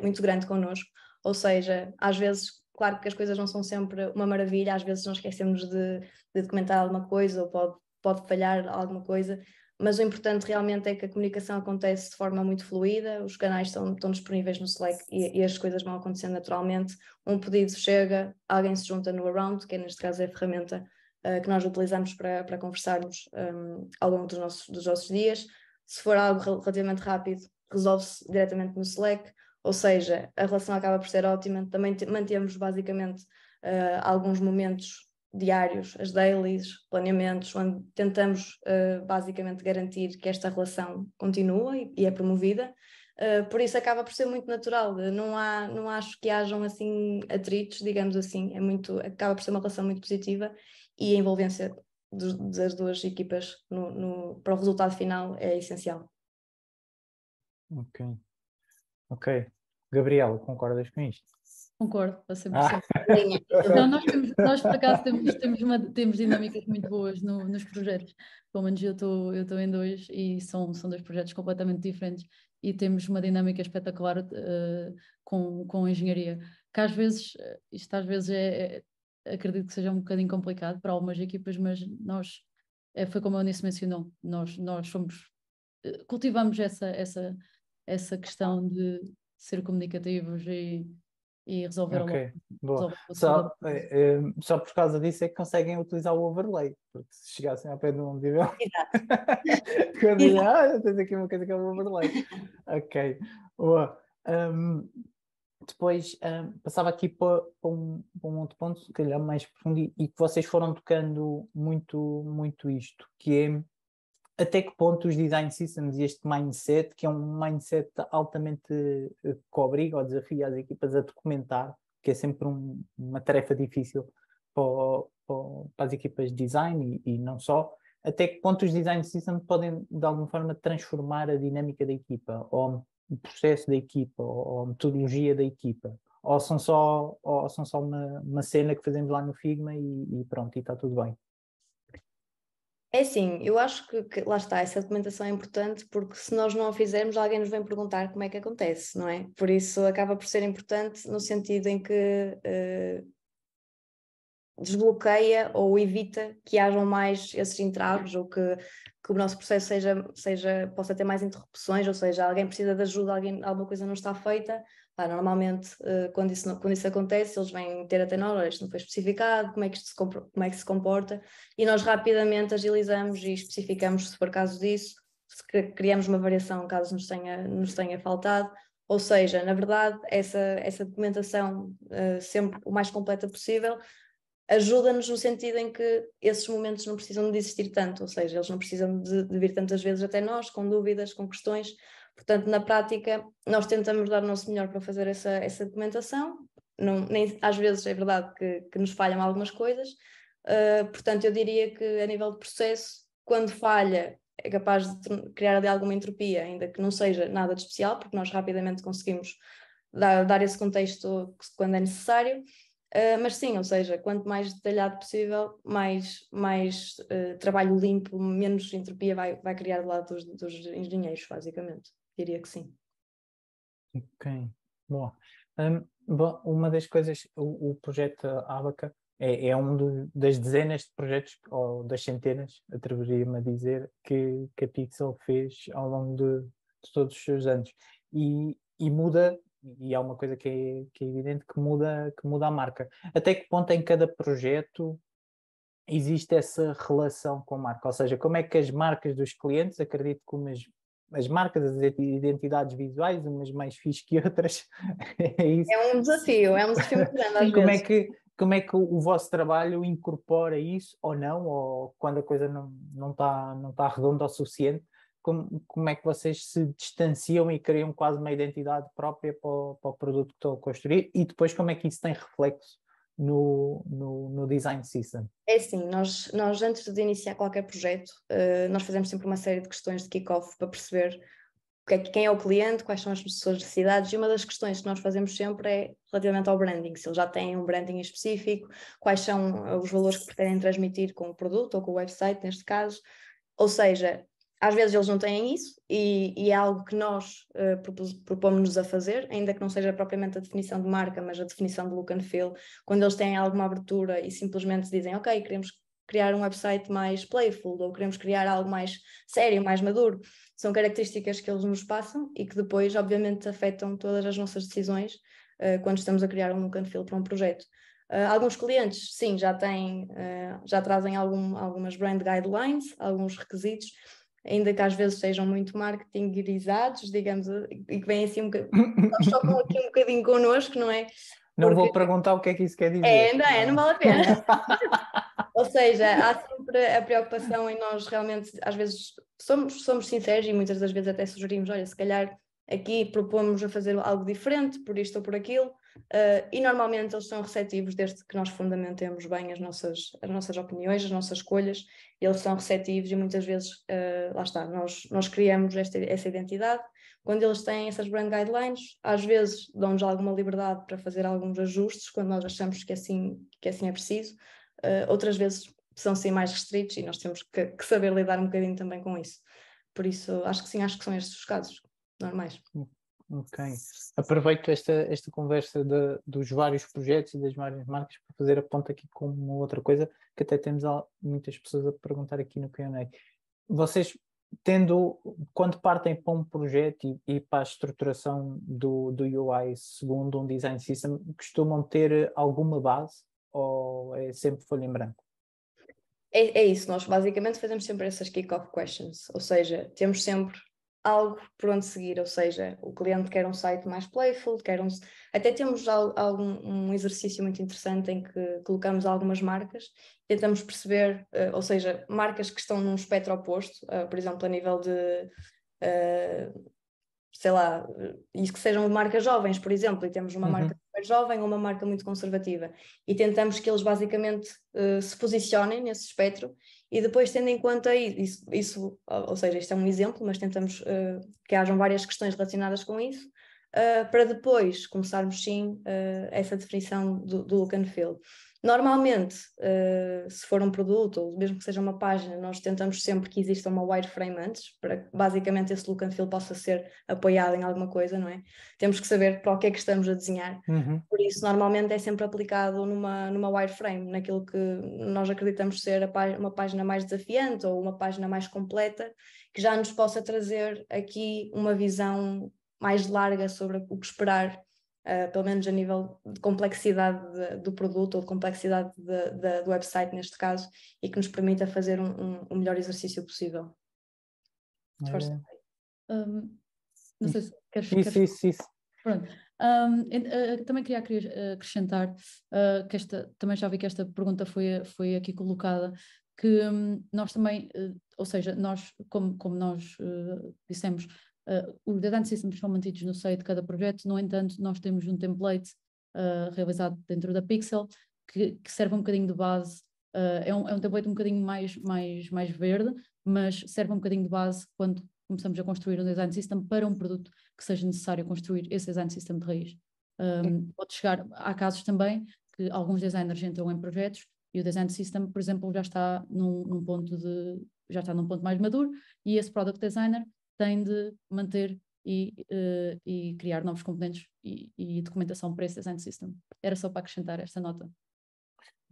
muito grande connosco, ou seja, às vezes, claro que as coisas não são sempre uma maravilha, às vezes nós esquecemos de, de documentar alguma coisa ou pode, pode falhar alguma coisa, mas o importante realmente é que a comunicação acontece de forma muito fluida, os canais estão, estão disponíveis no Slack e, e, as coisas vão acontecendo naturalmente. Um pedido chega, alguém se junta no Around, que é, neste caso é a ferramenta uh, que nós utilizamos para, para conversarmos um, eh, ao longo dos nossos, dos nossos dias. Se for algo relativamente rápido, resolve-se diretamente no Slack, ou seja, a relação acaba por ser ótima. Também mantemos basicamente uh, alguns momentos diários, as dailies, planeamentos, onde tentamos uh, basicamente garantir que esta relação continua e, e é promovida. Uh, por isso acaba por ser muito natural, eh, não, há, não acho que hajam assim atritos, digamos assim, é muito, acaba por ser uma relação muito positiva e a envolvência do, das duas equipas no, no, para o resultado final é essencial. Ok. Ok. Gabriela, concordas com isto? Concordo, passei por ah. Então, nós, temos, nós, por acaso, temos, temos, uma, temos dinâmicas muito boas no, nos projetos. Pelo menos eu estou em dois e são, são dois projetos completamente diferentes e temos uma dinâmica espetacular uh, com, com engenharia. Que às vezes, eh, isto às vezes é, é, acredito que seja um bocadinho complicado para algumas equipas, mas nós, é, foi como a Eunice mencionou, nós, nós somos, cultivamos essa, essa, essa questão de ser comunicativos e e resolveram. Ok, boa. Só, é, é, só por causa disso é que conseguem utilizar o overlay, porque se chegassem ao pé de um nível. Exato. Quando dizem, ah, tens aqui uma coisa que é o overlay. ok, boa. Um, depois um, passava aqui para, um, um outro ponto, se calhar mais profundo, e que vocês foram tocando muito, muito isto, que é até que ponto os design systems e este mindset, que é um mindset altamente eh, que obriga ou desafia as equipas a documentar, que é sempre um, uma tarefa difícil para, para, as equipas de design e, e, não só, até que ponto os design systems podem de alguma forma transformar a dinâmica da equipa, ou o processo da equipa, ou a metodologia da equipa, ou são só, ou são só uma, uma cena que fazemos lá no Figma e, e pronto, e está tudo bem. É sim, eu acho que, que, lá está, essa documentação é importante porque se nós não a fizermos, alguém nos vem perguntar como é que acontece, não é? Por isso acaba por ser importante no sentido em que uh, desbloqueia ou evita que hajam mais esses entraves ou que, que o nosso processo seja, seja, possa ter mais interrupções, ou seja, alguém precisa de ajuda, alguém, alguma coisa não está feita, normalmente, eh, quando isso, quando isso acontece, eles vêm ter até nós, isto não foi especificado, como é, que isto se, como é que se comporta, e nós rapidamente agilizamos e especificamos se for caso disso, se criamos uma variação caso nos tenha, nos tenha faltado, ou seja, na verdade, essa, essa documentação uh, sempre o mais completa possível ajuda-nos no sentido em que esses momentos não precisam de existir tanto, ou seja, eles não precisam de, de vir tantas vezes até nós com dúvidas, com questões, Portanto, na prática, nós tentamos dar o nosso melhor para fazer essa, essa documentação, não, nem, às vezes é verdade que, que nos falham algumas coisas, uh, portanto, eu diria que a nível de processo, quando falha, é capaz de criar ali alguma entropia, ainda que não seja nada de especial, porque nós rapidamente conseguimos dar, dar esse contexto quando é necessário. Uh, mas sim, ou seja, quanto mais detalhado possível, mais, mais uh, trabalho limpo, menos entropia vai, vai criar do lado dos, dos engenheiros, basicamente diria que sim. Ok, boa. Um, bom, uma das coisas, o, o projeto Abaca é, é um do, das dezenas de projetos, ou das centenas, atreveria-me a dizer, que, que a Pixel fez ao longo de, de todos os seus anos. E, e muda e é uma coisa que é, que é, evidente que muda, que muda a marca. Até que ponto em cada projeto existe essa relação com a marca? Ou seja, como é que as marcas dos clientes, acredito que umas as marcas, as identidades visuais, umas mais fixe que outras. é, isso. é um desafio, é um desafio muito grande. Às como, é vezes. É que, como é que o vosso trabalho incorpora isso ou não, ou quando a coisa não está não tá, não tá redonda o suficiente, como, como é que vocês se distanciam e criam quase uma identidade própria para o, para o produto que estão a construir e depois como é que isso tem reflexo no, no, no, design system? É sim, nós, nós antes de iniciar qualquer projeto, uh, nós fazemos sempre uma série de questões de kick-off para perceber é quem é o cliente, quais são as suas necessidades, e uma das questões que nós fazemos sempre é relativamente ao branding, se ele já tem um branding específico, quais são os valores que pretendem transmitir com o produto ou com o website, neste caso. Ou seja, às vezes eles não têm isso e, e é algo que nós uh, propomos-nos a fazer, ainda que não seja propriamente a definição de marca, mas a definição de look and feel, quando eles têm alguma abertura e simplesmente dizem, ok, queremos criar um website mais playful ou queremos criar algo mais sério, mais maduro. São características que eles nos passam e que depois, obviamente, afetam todas as nossas decisões uh, quando estamos a criar um look and feel para um projeto. Uh, alguns clientes, sim, já têm, uh, já trazem algum, algumas brand guidelines, alguns requisitos, ainda que às vezes sejam muito marketingizados, digamos, e que vêm assim um bocadinho, só com aqui um bocadinho connosco, não é? Não Porque... vou perguntar o que é que isso quer dizer. É, não é, não vale a pena. Ou seja, há sempre a preocupação em nós realmente, às vezes, somos, somos sinceros e muitas das vezes até sugerimos, olha, se calhar aqui propomos a fazer algo diferente, por isto ou por aquilo, Uh, e normalmente eles são receptivos desde que nós fundamentemos bem as nossas, as nossas opiniões, as nossas escolhas, eles são receptivos e muitas vezes, uh, lá está, nós, nós criamos esta, essa identidade. Quando eles têm essas brand guidelines, às vezes dão-nos alguma liberdade para fazer alguns ajustes quando nós achamos que assim, que assim é preciso, uh, outras vezes são sim mais restritos e nós temos que, que saber lidar um bocadinho também com isso. Por isso, acho que sim, acho que são estes os casos normais. Ok. Aproveito esta, esta conversa de, dos vários projetos e das várias marcas para fazer a ponta aqui com uma outra coisa que até temos muitas pessoas a perguntar aqui no Q&A. Vocês, tendo, quando partem para um projeto e, e, para a estruturação do, do UI segundo um design system, costumam ter alguma base ou é sempre folha em branco? É, é isso, nós basicamente fazemos sempre essas kick-off questions, ou seja, temos sempre algo por onde seguir, ou seja, o cliente quer um site mais playful, quer um... até temos algum, um exercício muito interessante em que colocamos algumas marcas, tentamos perceber, uh, ou seja, marcas que estão num espectro oposto, uh, por exemplo, a nível de, uh, sei lá, isso que sejam marcas jovens, por exemplo, e temos uma uhum. marca super jovem ou uma marca muito conservativa, e tentamos que eles basicamente se posicionem nesse espectro e depois, tendo em conta isso, isso ou seja, isto é um exemplo, mas tentamos uh, que hajam várias questões relacionadas com isso, uh, para depois começarmos sim uh, essa definição do, do look and feel. Normalmente, uh, se for um produto, ou mesmo que seja uma página, nós tentamos sempre que exista uma wireframe antes, para que basicamente esse look and feel possa ser apoiado em alguma coisa, não é? Temos que saber para o que é que estamos a desenhar. Uhum. Por isso, normalmente é sempre aplicado numa, numa wireframe, naquilo que nós acreditamos ser pá uma página mais desafiante ou uma página mais completa, que já nos possa trazer aqui uma visão mais larga sobre o que esperar uh, pelo menos a nível de complexidade de, do produto ou de complexidade de, de, do website, neste caso, e que nos permita fazer um, um, o melhor exercício possível. Um, não sei se queres. Isso, queres... isso, isso. Pronto. Um, uh, eh, também queria eh, acrescentar uh, que esta, também já vi que esta pergunta foi, foi aqui colocada, que um, nós também, uh, ou seja, nós, como, como nós dissemos, Uh, os deadlines systems são mantidos no seio de cada projeto, no entanto, nós temos um template uh, realizado dentro da Pixel que, que, serve um bocadinho de base. Uh, é, um, é um template um bocadinho mais, mais, mais verde, mas serve um bocadinho de base quando começamos a construir um design system para um produto que seja necessário construir esse design system de raiz. Um, pode chegar, há casos também que alguns designers entram em projetos e o design system, por exemplo, já está num, num, ponto de já está num ponto mais maduro e esse product designer tem de manter e, uh, e criar novos componentes e, e documentação para esse design system. Era só para acrescentar esta nota.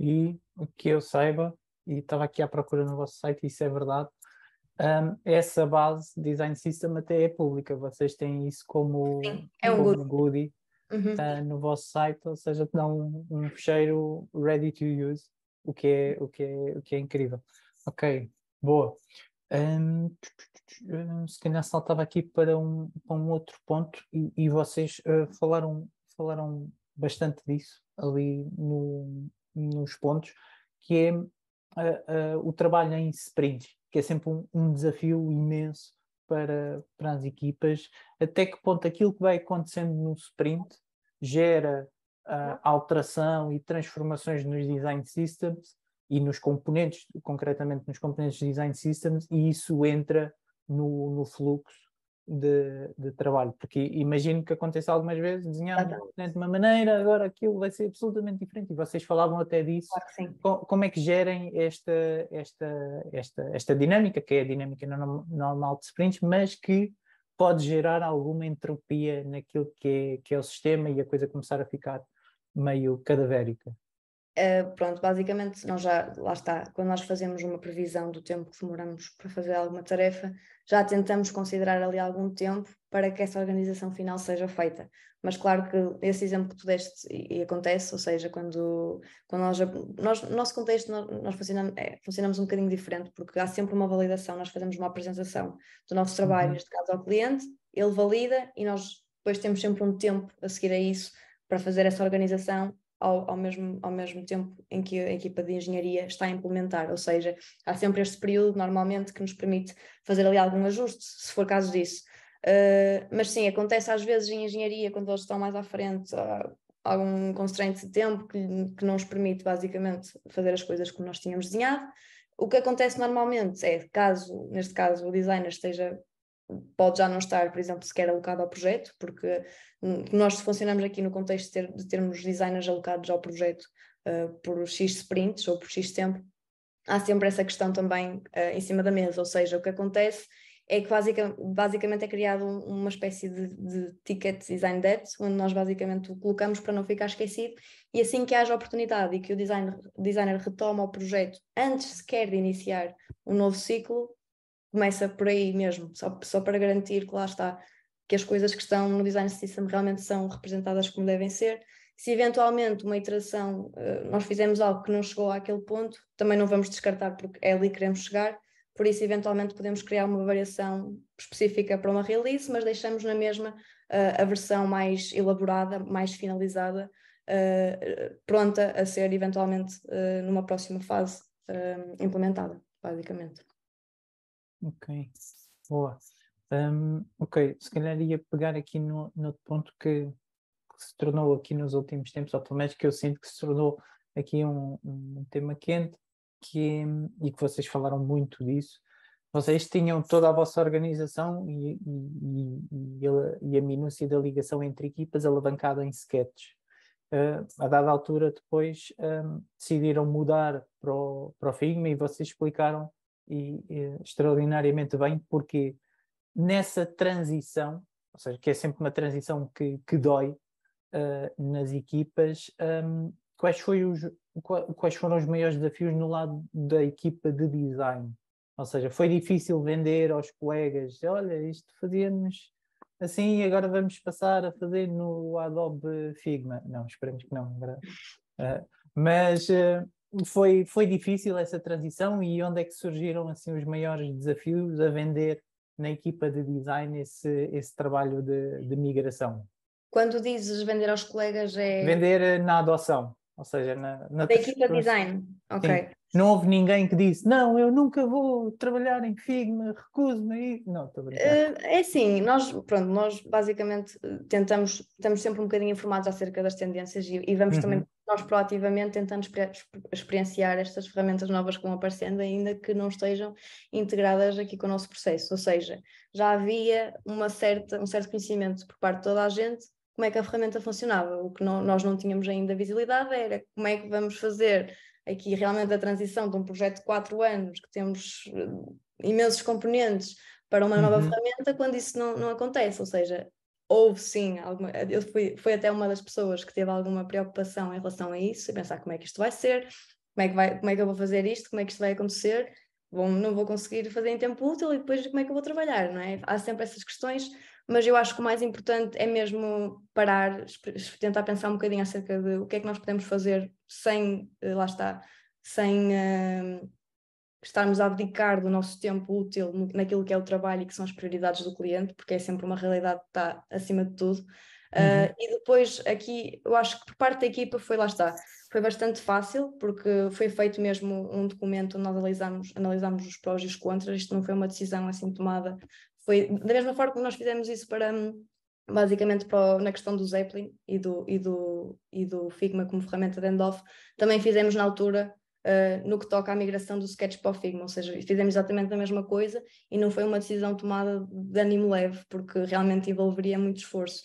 E o que eu saiba, e estava aqui à procura no vosso site, isso é verdade, um, essa base Design System até é pública, vocês têm isso como, Sim, é um como goodie, goodie uhum. uh, no vosso site, ou seja, te dão um fecheiro ready to use, o que é, o que é, o que é incrível. Ok, boa. Hum, se calhar saltava aqui para um, para um outro ponto e, e vocês uh, falaram, falaram bastante disso ali no, nos pontos, que é uh, uh, o trabalho em sprint, que é sempre um, um, desafio imenso para, para as equipas, até que ponto aquilo que vai acontecendo no sprint gera alteração e transformações nos design systems e nos componentes, concretamente nos componentes de design systems, e isso entra no, no fluxo de, de, trabalho, porque imagino que aconteça algumas vezes, desenhamos de uma maneira, agora aquilo vai ser absolutamente diferente, e vocês falavam até disso, claro como, como é que gerem esta, esta, esta, esta dinâmica, que é a dinâmica normal de sprints, mas que pode gerar alguma entropia naquilo que é, que é o sistema e a coisa começar a ficar meio cadavérica. Eh, pronto, basicamente, nós já, lá está, quando nós fazemos uma previsão do tempo que demoramos para fazer alguma tarefa, já tentamos considerar ali algum tempo para que essa organização final seja feita. Mas claro que esse exemplo que tu deste e, e acontece, ou seja, quando, quando nós, nós, nosso contexto, nós, nós funcionamos, é, funcionamos um bocadinho diferente, porque há sempre uma validação, nós fazemos uma apresentação do nosso uhum. trabalho, neste caso ao cliente, ele valida e nós depois temos sempre um tempo a seguir a isso para fazer essa organização ao, ao, mesmo, ao mesmo tempo em que a equipa de engenharia está a implementar, ou seja, há sempre este período normalmente que nos permite fazer ali algum ajuste, se for caso disso. Uh, mas sim, acontece às vezes em engenharia, quando eles estão mais à frente, há algum constraint de tempo que, que não nos permite basicamente fazer as coisas como nós tínhamos desenhado. O que acontece normalmente é, caso, neste caso, o designer esteja pode já não estar, por exemplo, sequer alocado ao projeto, porque hum, nós funcionamos aqui no contexto de, termos designers alocados ao projeto uh, por X sprints ou por X tempo, há sempre essa questão também uh, em cima da mesa, ou seja, o que acontece é que basicamente é criado uma espécie de, de ticket design debt, onde nós basicamente o colocamos para não ficar esquecido, e assim que haja oportunidade e que o designer, designer retoma o projeto antes sequer de iniciar um novo ciclo, começa por aí mesmo, só, só para garantir que lá está, que as coisas que estão no design system realmente são representadas como devem ser. Se eventualmente uma iteração eh, nós fizemos algo que não chegou àquele ponto, também não vamos descartar porque é ali que queremos chegar, por isso eventualmente podemos criar uma variação específica para uma release, mas deixamos na mesma eh, a versão mais elaborada, mais finalizada, eh, pronta a ser eventualmente numa próxima fase implementada, basicamente. Ok, boa. Um, ok, se calhar ia pegar aqui no, no ponto que, que, se tornou aqui nos últimos tempos, ou pelo menos que eu sinto que se tornou aqui um, um tema quente, que, é, e que vocês falaram muito disso, vocês tinham toda a vossa organização e, e, e, e a minúcia da ligação entre equipas alavancada em sketches. Uh, a dada altura, depois um, decidiram mudar para o, para o Figma e vocês explicaram e, e extraordinariamente bem, porque nessa transição, ou seja, que é sempre uma transição que, que dói uh, nas equipas, um, ehm, quais, foi os, quais foram os maiores desafios no lado da equipa de design? Ou seja, foi difícil vender aos colegas, olha, isto fazíamos assim e agora vamos passar a fazer no Adobe Figma. Não, esperemos que não, uh, mas uh, foi, foi difícil essa transição e onde é que surgiram assim os maiores desafios a vender na equipa de design esse, esse trabalho de, de migração? Quando dizes vender aos colegas é... Vender eh, na adoção, ou seja... Na, na da equipa de design, ok. Sim. Não houve ninguém que disse, não, eu nunca vou trabalhar em Figma, recuso-me aí. Não, estou brincando. Eh, é assim, nós, pronto, nós basicamente eh, tentamos, estamos sempre um bocadinho informados acerca das tendências e, e vamos uhum. também, nós proativamente, tentando exper experienciar estas ferramentas novas que vão aparecendo, ainda que não estejam integradas aqui com o nosso processo. Ou seja, já havia uma certa, um certo conhecimento por parte de toda a gente como é que a ferramenta funcionava. O que não, nós não tínhamos ainda visibilidade era como é que vamos fazer aqui realmente a transição de um projeto de quatro anos, que temos eh, imensos componentes para uma nova uhum. ferramenta, quando isso não, não acontece, ou seja, houve sim alguma, eu fui, fui até uma das pessoas que teve alguma preocupação em relação a isso, e pensar como é que isto vai ser, como é que, vai, como é que eu vou fazer isto, como é que isto vai acontecer, Bom, não vou conseguir fazer em tempo útil e depois como é que eu vou trabalhar, não é? Há sempre essas questões mas eu acho que o mais importante é mesmo parar, tentar pensar um bocadinho acerca de o que é que nós podemos fazer sem, eh, lá está, sem uh, estarmos a abdicar do nosso tempo útil naquilo que é o trabalho e que são as prioridades do cliente, porque é sempre uma realidade que está acima de tudo. Eh, uhum. Uh, e depois aqui, eu acho que por parte da equipa foi, lá está, foi bastante fácil, porque foi feito mesmo um documento onde nós analisámos, os prós e os contras, isto não foi uma decisão assim tomada foi da mesma forma que nós fizemos isso para, hum, basicamente para o, na questão do Zeppelin e do, e, do, e do Figma como ferramenta de handoff, também fizemos na altura uh, no que toca à migração do Sketch para o Figma, ou seja, fizemos exatamente a mesma coisa e não foi uma decisão tomada de ânimo leve, porque realmente envolveria muito esforço.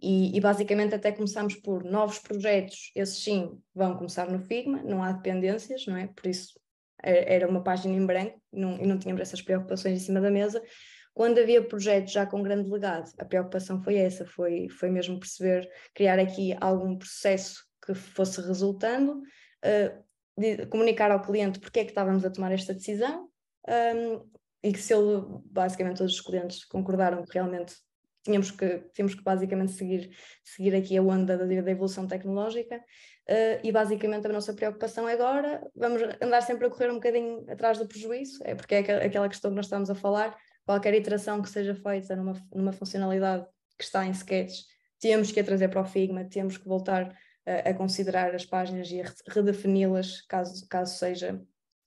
E, e basicamente até começámos por novos projetos, esses sim vão começar no Figma, não há dependências, não é? Por isso eh, era uma página em branco não, e não tínhamos essas preocupações em cima da mesa quando havia projetos já com grande legado, a preocupação foi essa, foi, foi mesmo perceber, criar aqui algum processo que fosse resultando, uh, de, comunicar ao cliente porque é que estávamos a tomar esta decisão, um, ehm, e que se ele, basicamente todos os clientes concordaram que realmente tínhamos que, tínhamos que basicamente seguir, seguir aqui a onda da, da evolução tecnológica uh, e basicamente a nossa preocupação agora vamos andar sempre a correr um bocadinho atrás do prejuízo, é porque é aquela questão que nós estamos a falar, qualquer iteração que seja feita numa, numa funcionalidade que está em sketch, temos que a trazer para o Figma, temos que voltar a, a considerar as páginas e a redefini-las caso, caso seja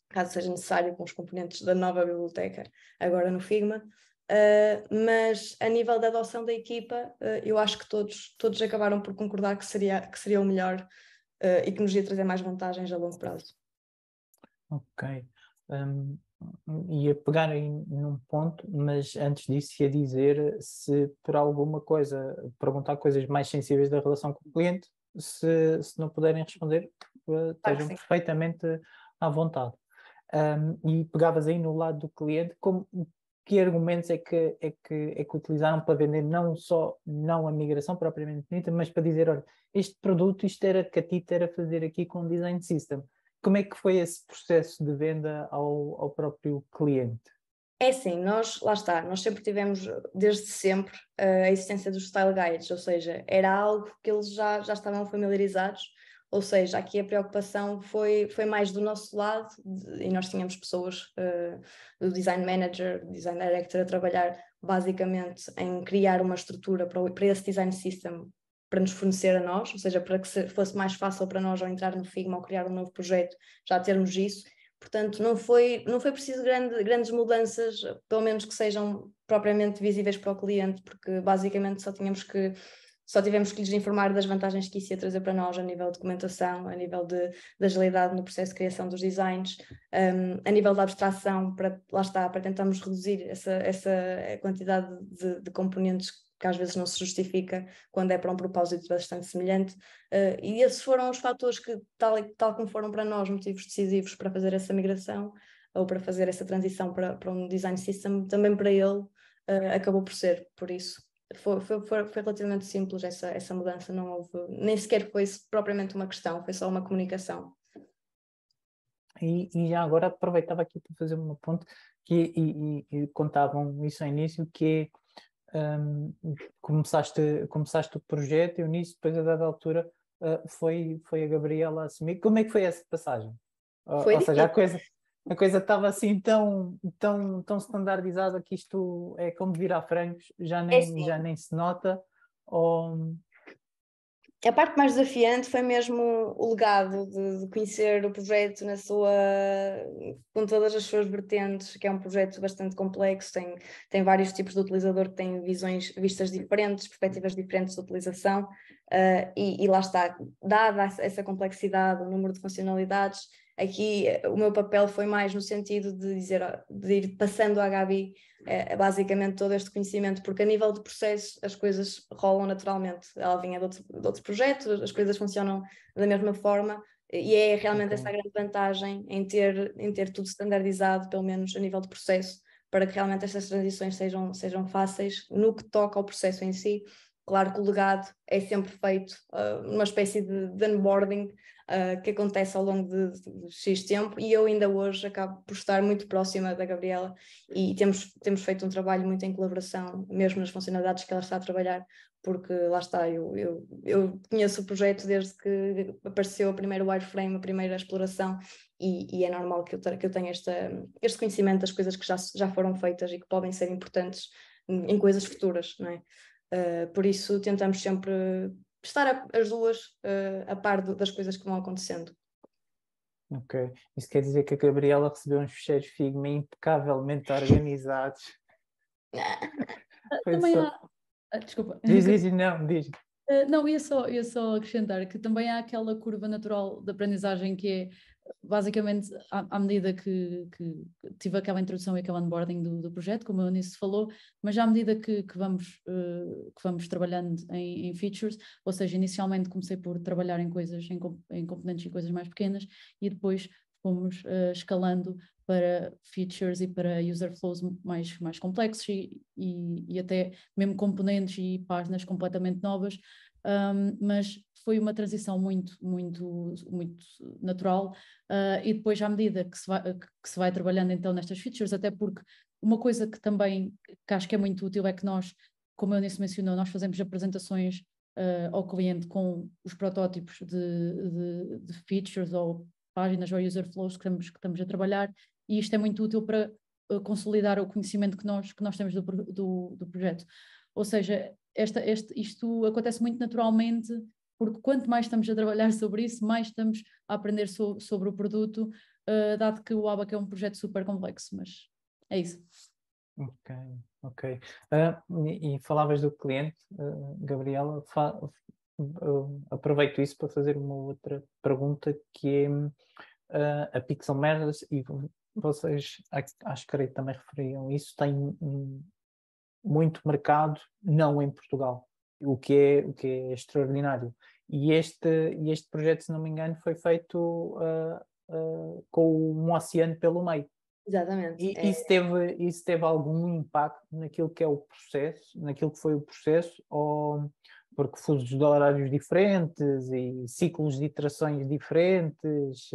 caso seja necessário com os componentes da nova biblioteca agora no Figma. Uh, mas a nível da adoção da equipa, uh, eu acho que todos, todos acabaram por concordar que seria, que seria o melhor uh, e que nos ia trazer mais vantagens a longo prazo. Ok. Um, ia pegar aí num ponto, mas antes disso ia dizer se por alguma coisa, perguntar coisas mais sensíveis da relação com o cliente, se, se não puderem responder, eh, estejam perfeitamente à vontade. Um, e pegavas aí no lado do cliente, como, que argumentos é que, é, que, é que utilizaram para vender não só não a migração propriamente dita, mas para dizer, olha, este produto, isto era catita, era fazer aqui com o design system como é que foi esse processo de venda ao, ao próprio cliente? É assim, nós, lá está, nós sempre tivemos, desde sempre, a existência dos style guides, ou seja, era algo que eles já, já estavam familiarizados, ou seja, aqui a preocupação foi, foi mais do nosso lado de, e nós tínhamos pessoas uh, do design manager, design director a trabalhar basicamente em criar uma estrutura para, para esse design system para nos fornecer a nós, ou seja, para que fosse mais fácil para nós ao entrar no Figma ou criar um novo projeto, já termos isso. Portanto, não foi, não foi preciso grande, grandes mudanças, pelo menos que sejam propriamente visíveis para o cliente, porque basicamente só tínhamos que só tivemos que lhes informar das vantagens que isso ia trazer para nós a nível de documentação, a nível de, de agilidade no processo de criação dos designs, um, a nível da abstração, para, lá está, para tentarmos reduzir essa, essa quantidade de, de componentes que às vezes não se justifica quando é para um propósito bastante semelhante. Uh, e esses foram os fatores que, tal, tal como foram para nós, motivos decisivos para fazer essa migração ou para fazer essa transição para, para um design system, também para ele uh, acabou por ser, por isso. Foi, foi, foi, relativamente simples essa, essa mudança, não houve, nem sequer foi propriamente uma questão, foi só uma comunicação. E, e já agora aproveitava aqui para fazer uma ponte que, e, e, e contavam isso ao início, que é um, começaste, começaste o projeto, o nisso, depois a dada altura uh, foi, foi a Gabriela assumir. Como é que foi essa passagem? Foi ou seja, a coisa, a coisa estava assim tão, tão, tão standardizada que isto é como virar francos, já é nem, é já nem se nota. Ou, a parte mais desafiante foi mesmo o legado de, de, conhecer o projeto na sua com todas as suas vertentes, que é um projeto bastante complexo, tem, tem vários tipos de utilizador que têm visões, vistas diferentes, perspectivas diferentes de utilização, uh, e, e, lá está, dada essa complexidade, o número de funcionalidades, Aqui eh, o meu papel foi mais no sentido de, dizer, de ir passando à Gabi é, basicamente todo este conhecimento, porque a nível de processo as coisas rolam naturalmente. Ela vinha de outro, outro projeto, as coisas funcionam da mesma forma eh, e é realmente okay. essa a grande vantagem em ter, em ter tudo standardizado, pelo menos a nível de processo, para que realmente estas transições sejam, sejam fáceis. No que toca ao processo em si, claro que o legado é sempre feito, uh, ah, uma espécie de, de onboarding ah, que acontece ao longo de, de, de, X tempo e eu ainda hoje acabo por estar muito próxima da Gabriela e temos, temos feito um trabalho muito em colaboração, mesmo nas funcionalidades que ela está a trabalhar, porque lá está, eu, eu, eu conheço o projeto desde que apareceu o primeiro wireframe, a primeira exploração e, e é normal que eu, ter, que eu tenha esta, este conhecimento das coisas que já, já foram feitas e que podem ser importantes em coisas futuras, não é? Uh, por isso tentamos sempre estar a, as duas uh, a par do, das coisas que vão acontecendo. Ok. Isso quer dizer que a Gabriela recebeu uns fecheiros Figma impecavelmente organizados. também só... há... Ah, desculpa. Diz, diz, não, diz. Uh, não, ia só, ia só acrescentar que também há aquela curva natural da aprendizagem que é basicamente, à, à medida que, que, tive aquela introdução e aquele onboarding do, do projeto, como a Eunice falou, mas já à medida que, que vamos, uh, que vamos trabalhando em, em, features, ou seja, inicialmente comecei por trabalhar em coisas, em, em componentes e coisas mais pequenas, e depois fomos uh, escalando para features e para user flows mais, mais complexos e, e, e até mesmo componentes e páginas completamente novas, um, mas foi uma transição muito, muito, muito natural. Uh, e depois, à medida que se, vai, que se vai trabalhando então nestas features, até porque uma coisa que também que acho que é muito útil é que nós, como eu nisso mencionou, nós fazemos apresentações uh, ao cliente com os protótipos de, de, de, features ou páginas ou user flows que estamos, que estamos a trabalhar, e isto é muito útil para ah, consolidar o conhecimento que nós, que nós temos do, do, do projeto. Ou seja, esta, este, isto acontece muito naturalmente porque quanto mais estamos a trabalhar sobre isso, mais estamos a aprender so sobre o produto, uh, dado que o ABAC é um projeto super complexo, mas é isso. Ok, ok. Uh, e, e, falavas do cliente, uh, Gabriela, aproveito isso para fazer uma outra pergunta que é ah, a Pixel Matters e vocês, acho que também referiam isso, tem um, muito mercado não em Portugal o que é, o que é extraordinário. E este, e este projeto, se não me engano, foi feito uh, uh, com um oceano pelo meio. Exatamente. E é... isso, teve, isso teve algum impacto naquilo que é o processo, naquilo que foi o processo, ou porque fusos de horários diferentes e ciclos de iterações diferentes?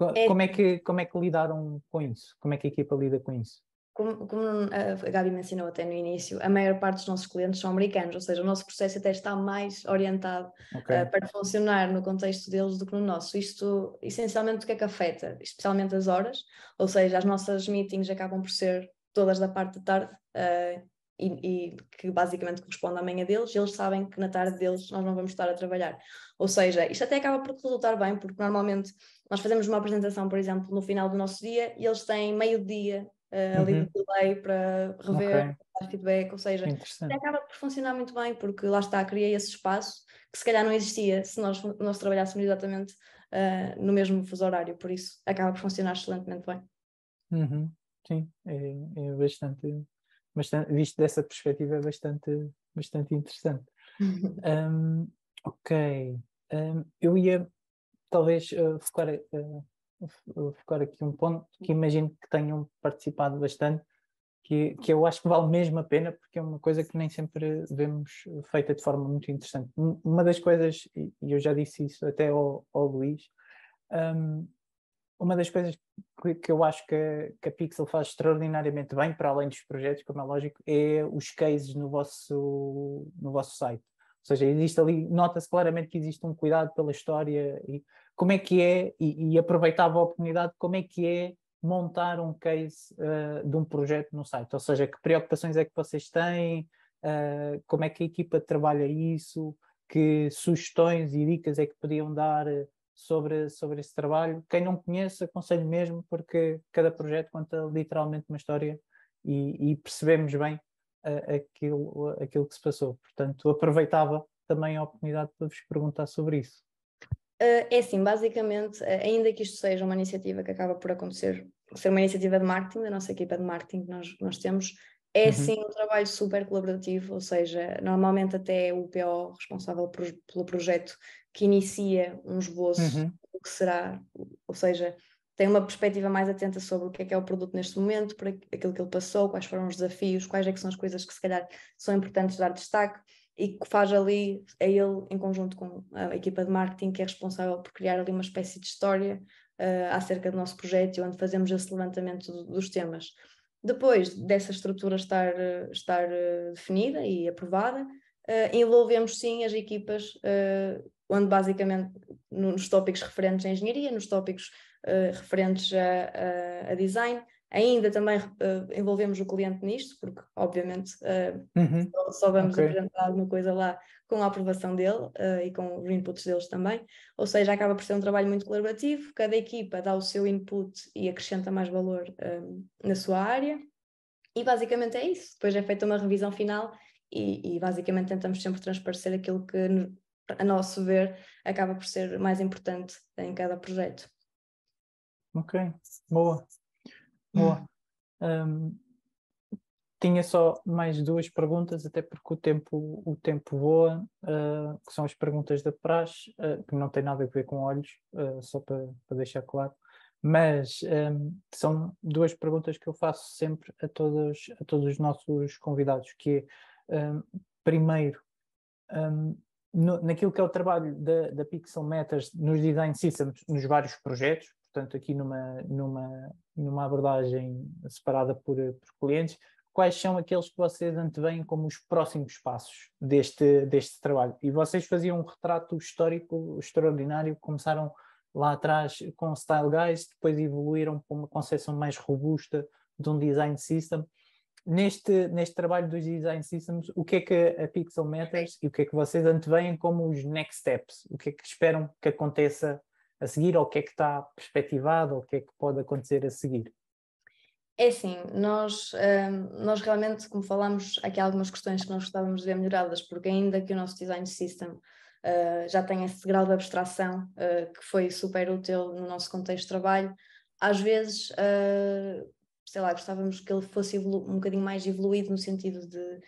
Ah, é... Como, é que, como é que lidaram com isso? Como é que a equipa lida com isso? como, como ah, a Gabi mencionou até no início, a maior parte dos nossos clientes são americanos, ou seja, o nosso processo até está mais orientado okay. uh, para funcionar no contexto deles do que no nosso. Isto, essencialmente, o que é que afeta? Especialmente as horas, ou seja, as nossas meetings acabam por ser todas da parte da tarde, uh, e, e, que basicamente corresponde à manhã deles, eles sabem que na tarde deles nós não vamos estar a trabalhar. Ou seja, isto até acaba por resultar bem, porque normalmente nós fazemos uma apresentação, por exemplo, no final do nosso dia e eles têm meio-dia eh, ali uhum. do delay para rever, okay. dar feedback, ou seja, acaba por funcionar muito bem, porque lá está, criei esse espaço que se calhar não existia se nós, nós trabalhássemos exatamente uh, no mesmo fuso horário, por isso acaba por funcionar excelentemente bem. Uhum. Sim, é, é bastante, bastante, visto dessa perspectiva, é bastante, bastante interessante. um, ok, um, eu ia talvez uh, focar uh, ficar aqui um ponto que imagino que tenham participado bastante, que, que eu acho que vale mesmo a pena, porque é uma coisa que nem sempre vemos feita de forma muito interessante. Uma das coisas, e eu já disse isso até ao, ao Luís, um, uma das coisas que, eu acho que, que, a Pixel faz extraordinariamente bem, para além dos projetos, como é lógico, é os cases no vosso, no vosso site. Ou seja, existe ali, nota-se claramente que existe um cuidado pela história e como é que é, e, e, aproveitava a oportunidade, como é que é montar um case uh, de um projeto no site? Ou seja, que preocupações é que vocês têm, uh, como é que a equipa trabalha isso, que sugestões e dicas é que podiam dar eh, sobre, sobre esse trabalho? Quem não conhece, aconselho mesmo, porque cada projeto conta literalmente uma história e, e percebemos bem uh, aquilo, aquilo que se passou. Portanto, aproveitava também a oportunidade para vos perguntar sobre isso. Eh, é assim, basicamente, eh, ainda que isto seja uma iniciativa que acaba por acontecer, ser uma iniciativa de marketing, da nossa equipa de marketing que nós, nós temos, é uhum. sim um trabalho super colaborativo, ou seja, normalmente até é o PO responsável por, pelo projeto que inicia um esboço uhum. do que será, ou seja, tem uma perspectiva mais atenta sobre o que é que é o produto neste momento, para aquilo que ele passou, quais foram os desafios, quais é que são as coisas que se calhar são importantes dar destaque e que faz ali, é ele em conjunto com a equipa de marketing que é responsável por criar ali uma espécie de história uh, acerca do nosso projeto e onde fazemos esse levantamento do, dos temas. Depois dessa estrutura estar, eh, estar eh, definida e aprovada, uh, envolvemos sim as equipas, onde basicamente nos tópicos referentes à engenharia, nos tópicos referentes a, a, a design, Ainda também uh, envolvemos o cliente nisto, porque obviamente uh, uhum. só, só, vamos okay. apresentar alguma coisa lá com a aprovação dele uh, e com os inputs deles também. Ou seja, acaba por ser um trabalho muito colaborativo, cada equipa dá o seu input e acrescenta mais valor na sua área. E basicamente é isso. Depois é feita uma revisão final e, e basicamente tentamos sempre transparecer aquilo que, a nosso ver, acaba por ser mais importante em cada projeto. Ok, boa. Boa. Um, tinha só mais duas perguntas, até porque o tempo, o tempo voa, uh, que são as perguntas da praxe, uh, que não tem nada a ver com olhos, uh, só para, para deixar claro. Mas um, são duas perguntas que eu faço sempre a todos, a todos os nossos convidados, que é, um, primeiro, um, no, naquilo que é o trabalho da, da Pixel Matters nos design systems, nos vários projetos, portanto, aqui numa, numa, numa abordagem separada por, por clientes, quais são aqueles que vocês antevêm como os próximos passos deste, deste trabalho? E vocês faziam um retrato histórico extraordinário, começaram lá atrás com Style Guys, depois evoluíram para uma concepção mais robusta de um design system. Neste, neste trabalho dos design systems, o que é que a Pixel Matters e o que é que vocês antevêm como os next steps? O que é que esperam que aconteça a seguir ou o que é que está perspectivado ou o que é que pode acontecer a seguir? É assim, nós, um, nós realmente, como falámos, aqui há algumas questões que nós gostávamos de ver melhoradas, porque ainda que o nosso design system uh, já tenha esse grau de abstração uh, que foi super útil no nosso contexto de trabalho, às vezes, uh, sei lá, gostávamos que ele fosse um bocadinho mais evoluído no sentido de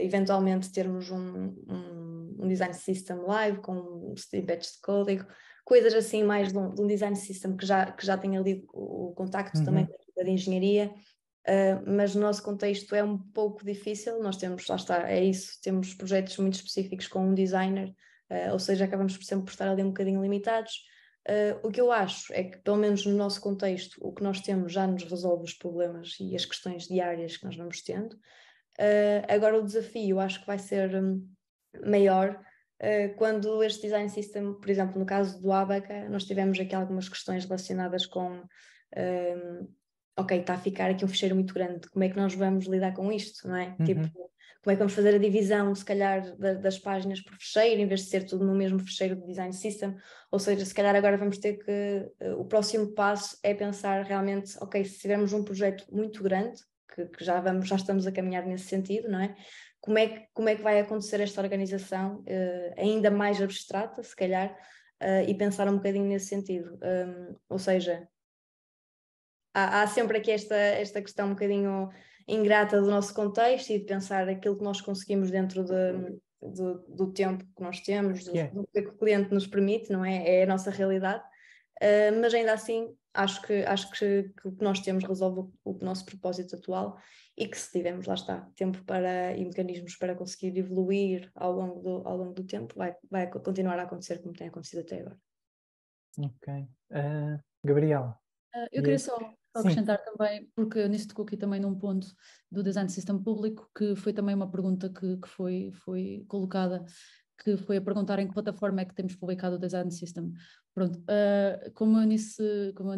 eventualmente termos um, um, um, design system live com snippets de código, coisas assim mais de um, de um, design system que já, que já tenha ali o, contacto uhum. também da engenharia, uh, mas no nosso contexto é um pouco difícil, nós temos, lá está, é isso, temos projetos muito específicos com um designer, uh, ou seja, acabamos por sempre por estar ali um bocadinho limitados. Uh, o que eu acho é que, pelo menos no nosso contexto, o que nós temos já nos resolve os problemas e as questões diárias que nós vamos tendo. agora, o desafio acho que vai ser um, maior eh, quando este design system, por exemplo, no caso do Abaca, nós tivemos aqui algumas questões relacionadas com um, ehm, ok, está a ficar aqui um fecheiro muito grande, como é que nós vamos lidar com isto, não é? Uhum. Tipo, como é que vamos fazer a divisão, se calhar, da, das páginas por fecheiro, em vez de ser tudo no mesmo fecheiro de design system, ou seja, se calhar agora vamos ter que, eh, o próximo passo é pensar realmente, ok, se tivermos um projeto muito grande, que, que já, vamos, já estamos a caminhar nesse sentido, não é? como é que, como é que vai acontecer esta organização, uh, ainda mais abstrata, se calhar, uh, e pensar um bocadinho nesse sentido. Um, ehm, ou seja, há, há, sempre aqui esta, esta questão um bocadinho ingrata do nosso contexto e de pensar aquilo que nós conseguimos dentro de, do, do tempo que nós temos, do, yeah. É. do, que o cliente nos permite, não é? É a nossa realidade. Uh, mas ainda assim, acho que, acho que, que o que nós temos resolve o, o nosso propósito atual e que se tivermos, lá está, tempo para e mecanismos para conseguir evoluir ao longo do, ao longo do tempo, vai, vai continuar a acontecer como tem acontecido até agora. Ok. Uh, eh, Gabriela? Uh, eh, eu e... queria só acrescentar Sim. também, porque nisso tocou aqui também num ponto do design system público, que foi também uma pergunta que, que foi, foi colocada que foi a perguntar em que plataforma é que temos publicado o Design System. Pronto, uh, como, a Eunice, como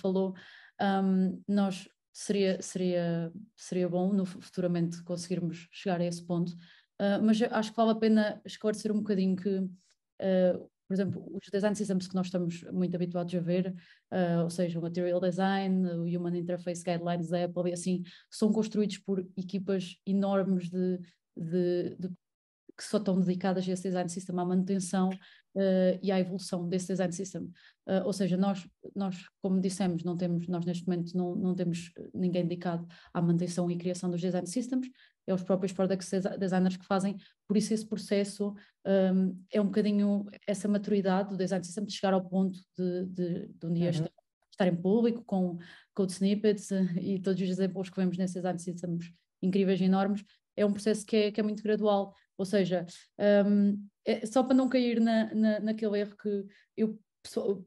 falou, um, ehm, nós seria, seria, seria bom no, futuramente conseguirmos chegar a esse ponto, uh, mas acho que vale a pena esclarecer um bocadinho que, uh, por exemplo, os design systems que nós estamos muito habituados a ver, uh, ou seja, o Material Design, o Human Interface Guidelines da Apple e assim, são construídos por equipas enormes de, de, de que só estão dedicadas a esse design system, à manutenção uh, e à evolução desse design system. Uh, ou seja, nós, nós, como dissemos, não temos, nós neste momento não, não temos eh, ninguém dedicado à manutenção e criação dos design systems, é os próprios product designers que fazem, por isso esse processo um, ehm, é um bocadinho essa maturidade do design system de chegar ao ponto de, de, de um dia uhum. estar, estar, em público com code snippets e todos os exemplos que vemos nesses design systems incríveis e enormes, é um processo que é, que é muito gradual ou seja, um, é só para não cair na, na, naquele erro que eu,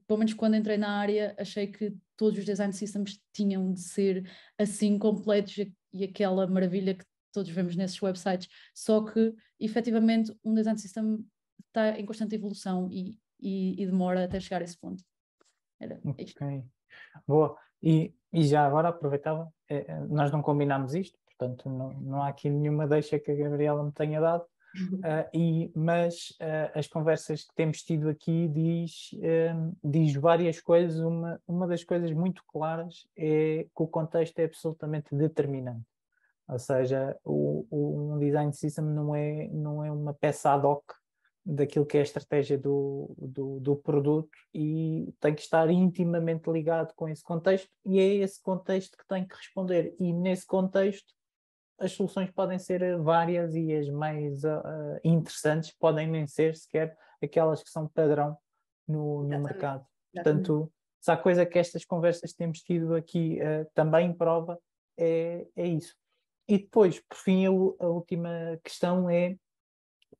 pelo menos quando entrei na área, achei que todos os design systems tinham de ser assim completos e aquela maravilha que todos vemos nesses websites, só que efetivamente um design system está em constante evolução e, e, e demora até chegar a esse ponto. Era okay. Boa. E, e, já agora aproveitava, é, é, nós não combinámos isto, portanto não, não há aqui nenhuma deixa que a Gabriela me tenha dado, Uh, e, mas uh, as conversas que temos tido aqui diz, um, ah, diz várias coisas. Uma, uma das coisas muito claras é que o contexto é absolutamente determinante. Ou seja, o, o, um design system não é, não é uma peça ad hoc daquilo que é a estratégia do, do, do, produto e tem que estar intimamente ligado com esse contexto e é esse contexto que tem que responder. E nesse contexto as soluções podem ser eh, várias e as mais uh, interessantes podem nem ser sequer aquelas que são padrão no, no mercado. Portanto, se há coisa que estas conversas que temos tido aqui uh, também prova, é, é isso. E depois, por fim, a, a última questão é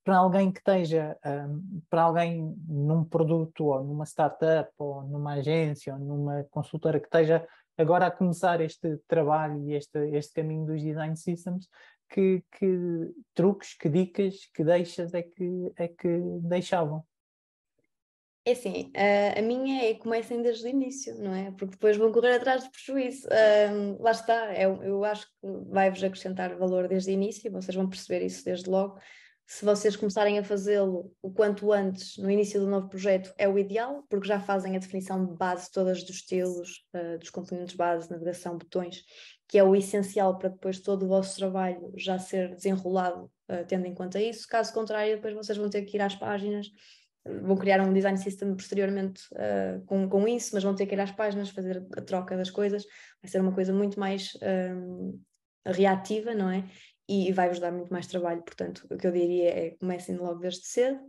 para alguém que esteja, um, ehm, para alguém num produto ou numa startup ou numa agência ou numa consultora que esteja agora a começar este trabalho e este, este caminho dos design systems, que, que truques, que dicas, que deixas é que, é que deixavam? É assim, a minha é comecem desde o início, não é? Porque depois vão correr atrás de prejuízo. Um, lá está, eu, é eu acho que vai-vos acrescentar valor desde o início, vocês vão perceber isso desde logo se vocês começarem a fazê-lo o quanto antes, no início do novo projeto, é o ideal, porque já fazem a definição de base todas dos estilos, uh, dos componentes base, navegação, botões, que é o essencial para depois todo o vosso trabalho já ser desenrolado, uh, tendo em conta isso. Caso contrário, depois vocês vão ter que ir às páginas, vão criar um design system posteriormente uh, com, com isso, mas vão ter que ir às páginas, fazer a troca das coisas. Vai ser uma coisa muito mais ehm, reativa, não é? e vai-vos dar muito mais trabalho. Portanto, o que eu diria é comecem logo desde cedo,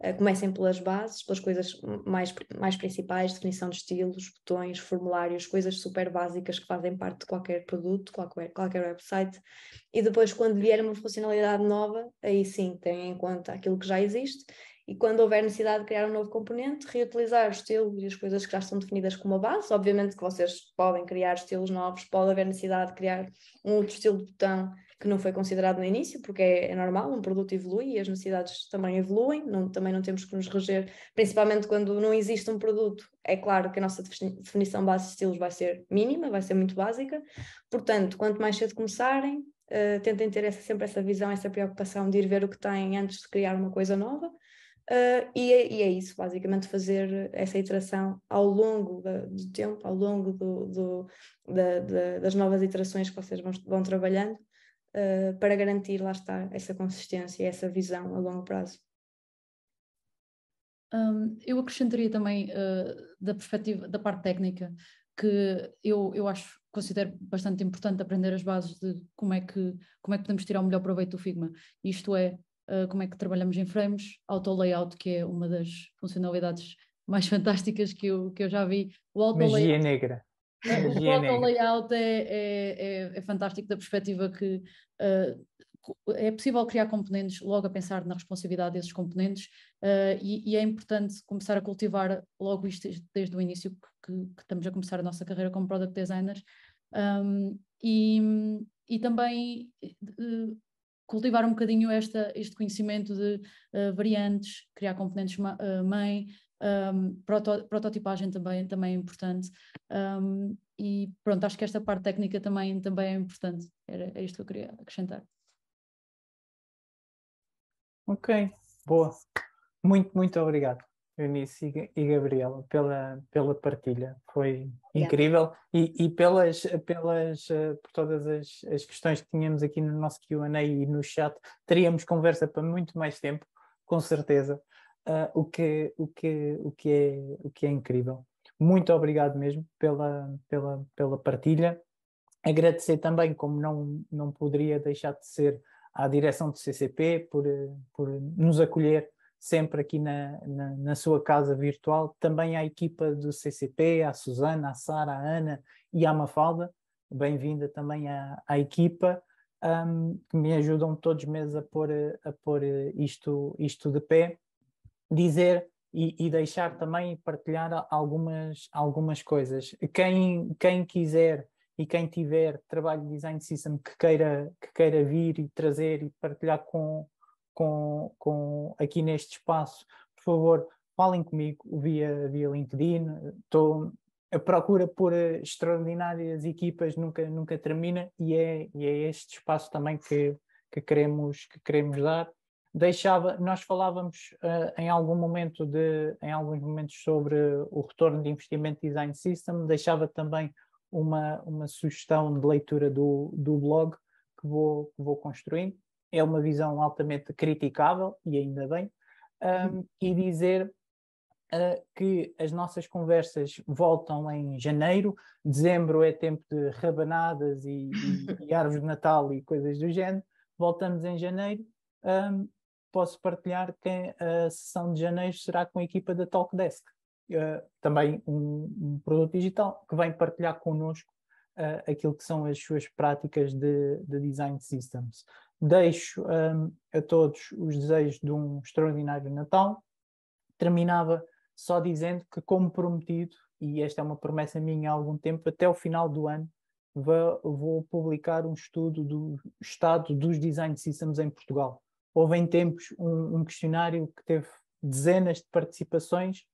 eh, comecem pelas bases, pelas coisas mais, mais principais, definição de estilos, botões, formulários, coisas super básicas que fazem parte de qualquer produto, qualquer, qualquer website, e depois quando vier uma funcionalidade nova, aí sim têm em conta aquilo que já existe e quando houver necessidade de criar um novo componente, reutilizar os estilos e as coisas que já estão definidas como a base. Obviamente que vocês podem criar estilos novos, pode haver necessidade de criar um outro estilo de botão que não foi considerado no início, porque é, é normal, um produto evolui e as necessidades também evoluem, não, também não temos que nos reger, principalmente quando não existe um produto, é claro que a nossa definição base de estilos vai ser mínima, vai ser muito básica, portanto, quanto mais cedo começarem, uh, tentem ter essa, sempre essa visão, essa preocupação de ir ver o que têm antes de criar uma coisa nova, Uh, e, é, e, é, isso, basicamente, fazer essa iteração ao longo do tempo, ao longo do, do, da, da, das novas iterações que vocês vão, vão trabalhando, uh, para garantir, lá está, essa consistência e essa visão a longo prazo. Um, eu acrescentaria também uh, da perspectiva da parte técnica que eu, eu acho considero bastante importante aprender as bases de como é que como é que podemos tirar o melhor proveito do Figma. Isto é ah, como é que trabalhamos em frames, auto layout, que é uma das funcionalidades mais fantásticas que eu, que eu já vi. O auto Magia negra. É, o auto layout é, é, é, é, fantástico da perspectiva que uh, é possível criar componentes logo a pensar na responsabilidade desses componentes uh, e, e, é importante começar a cultivar logo isto desde o início que, que estamos a começar a nossa carreira como product designers um, e, e também uh, cultivar um bocadinho esta, este conhecimento de uh, variantes, criar componentes ma uh, mãe, um, ehm, proto prototipagem também, também é importante. Um, ehm, e pronto, acho que esta parte técnica também, também é importante. Era, era é isto que eu queria acrescentar. Ok, boa. Muito, muito obrigado. Eunice e Gabriela, pela, pela partilha. Foi incrível. E, e, pelas, pelas, eh, por todas as, as questões que tínhamos aqui no nosso QA e no chat, teríamos conversa para muito mais tempo, com certeza. Uh, o, que, o, que, o, que é, o que é incrível. Muito obrigado mesmo pela, pela, pela partilha. Agradecer também, como não, não poderia deixar de ser, à direção do CCP por, eh, por nos acolher sempre aqui na, na, na, sua casa virtual, também à equipa do CCP, à Susana, à Sara, à Ana e à Mafalda. Bem-vinda também à, à equipa, um, que me ajudam todos os meses a pôr, a pôr eh, isto, isto de pé. Dizer e, e deixar também partilhar algumas, algumas coisas. Quem, quem quiser e quem tiver trabalho de design system que queira, que queira vir e trazer e partilhar com, com, com, aqui neste espaço, por favor, falem comigo via, via LinkedIn. Estou a procura por eh, extraordinárias equipas nunca, nunca termina e é, e é este espaço também que, que, queremos, que queremos dar. Deixava, nós falávamos uh, em algum momento de, em alguns momentos sobre o retorno de investimento Design System, deixava também uma, uma sugestão de leitura do, do blog que vou, que vou construindo é uma visão altamente criticável, e ainda bem, uhum. um, e dizer uh, que as nossas conversas voltam em janeiro, dezembro é tempo de rabanadas e, e, e árvores de Natal e coisas do género, voltamos em janeiro. Um, posso partilhar que uh, a sessão de janeiro será com a equipa da Talkdesk, uh, também um, um, produto digital, que vem partilhar connosco uh, aquilo que são as suas práticas de, de design systems. Deixo um, a todos os desejos de um extraordinário Natal. Terminava só dizendo que, como prometido, e esta é uma promessa minha há algum tempo, até o final do ano vou, vou publicar um estudo do estado dos design systems em Portugal. Houve em tempos um, um questionário que teve dezenas de participações.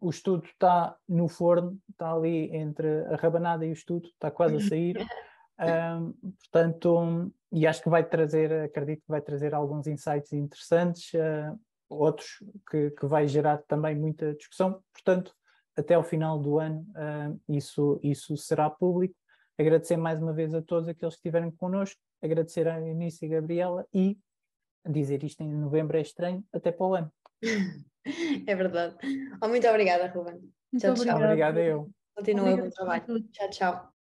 O estudo está no forno, está ali entre a rabanada e o estudo, está quase a sair. Um, portanto, e acho que vai trazer, acredito que vai trazer alguns insights interessantes, uh, outros que, que vai gerar também muita discussão. Portanto, até ao final do ano uh, isso, isso será público. Agradecer mais uma vez a todos aqueles que estiverem connosco, agradecer a Eunice e Gabriela e dizer isto em novembro é estranho, até para o ano. É verdade. Oh, muito obrigada, Ruben. Muito tchau, Tchau. Obrigada eu. Continua o bom trabalho. Tchau, tchau.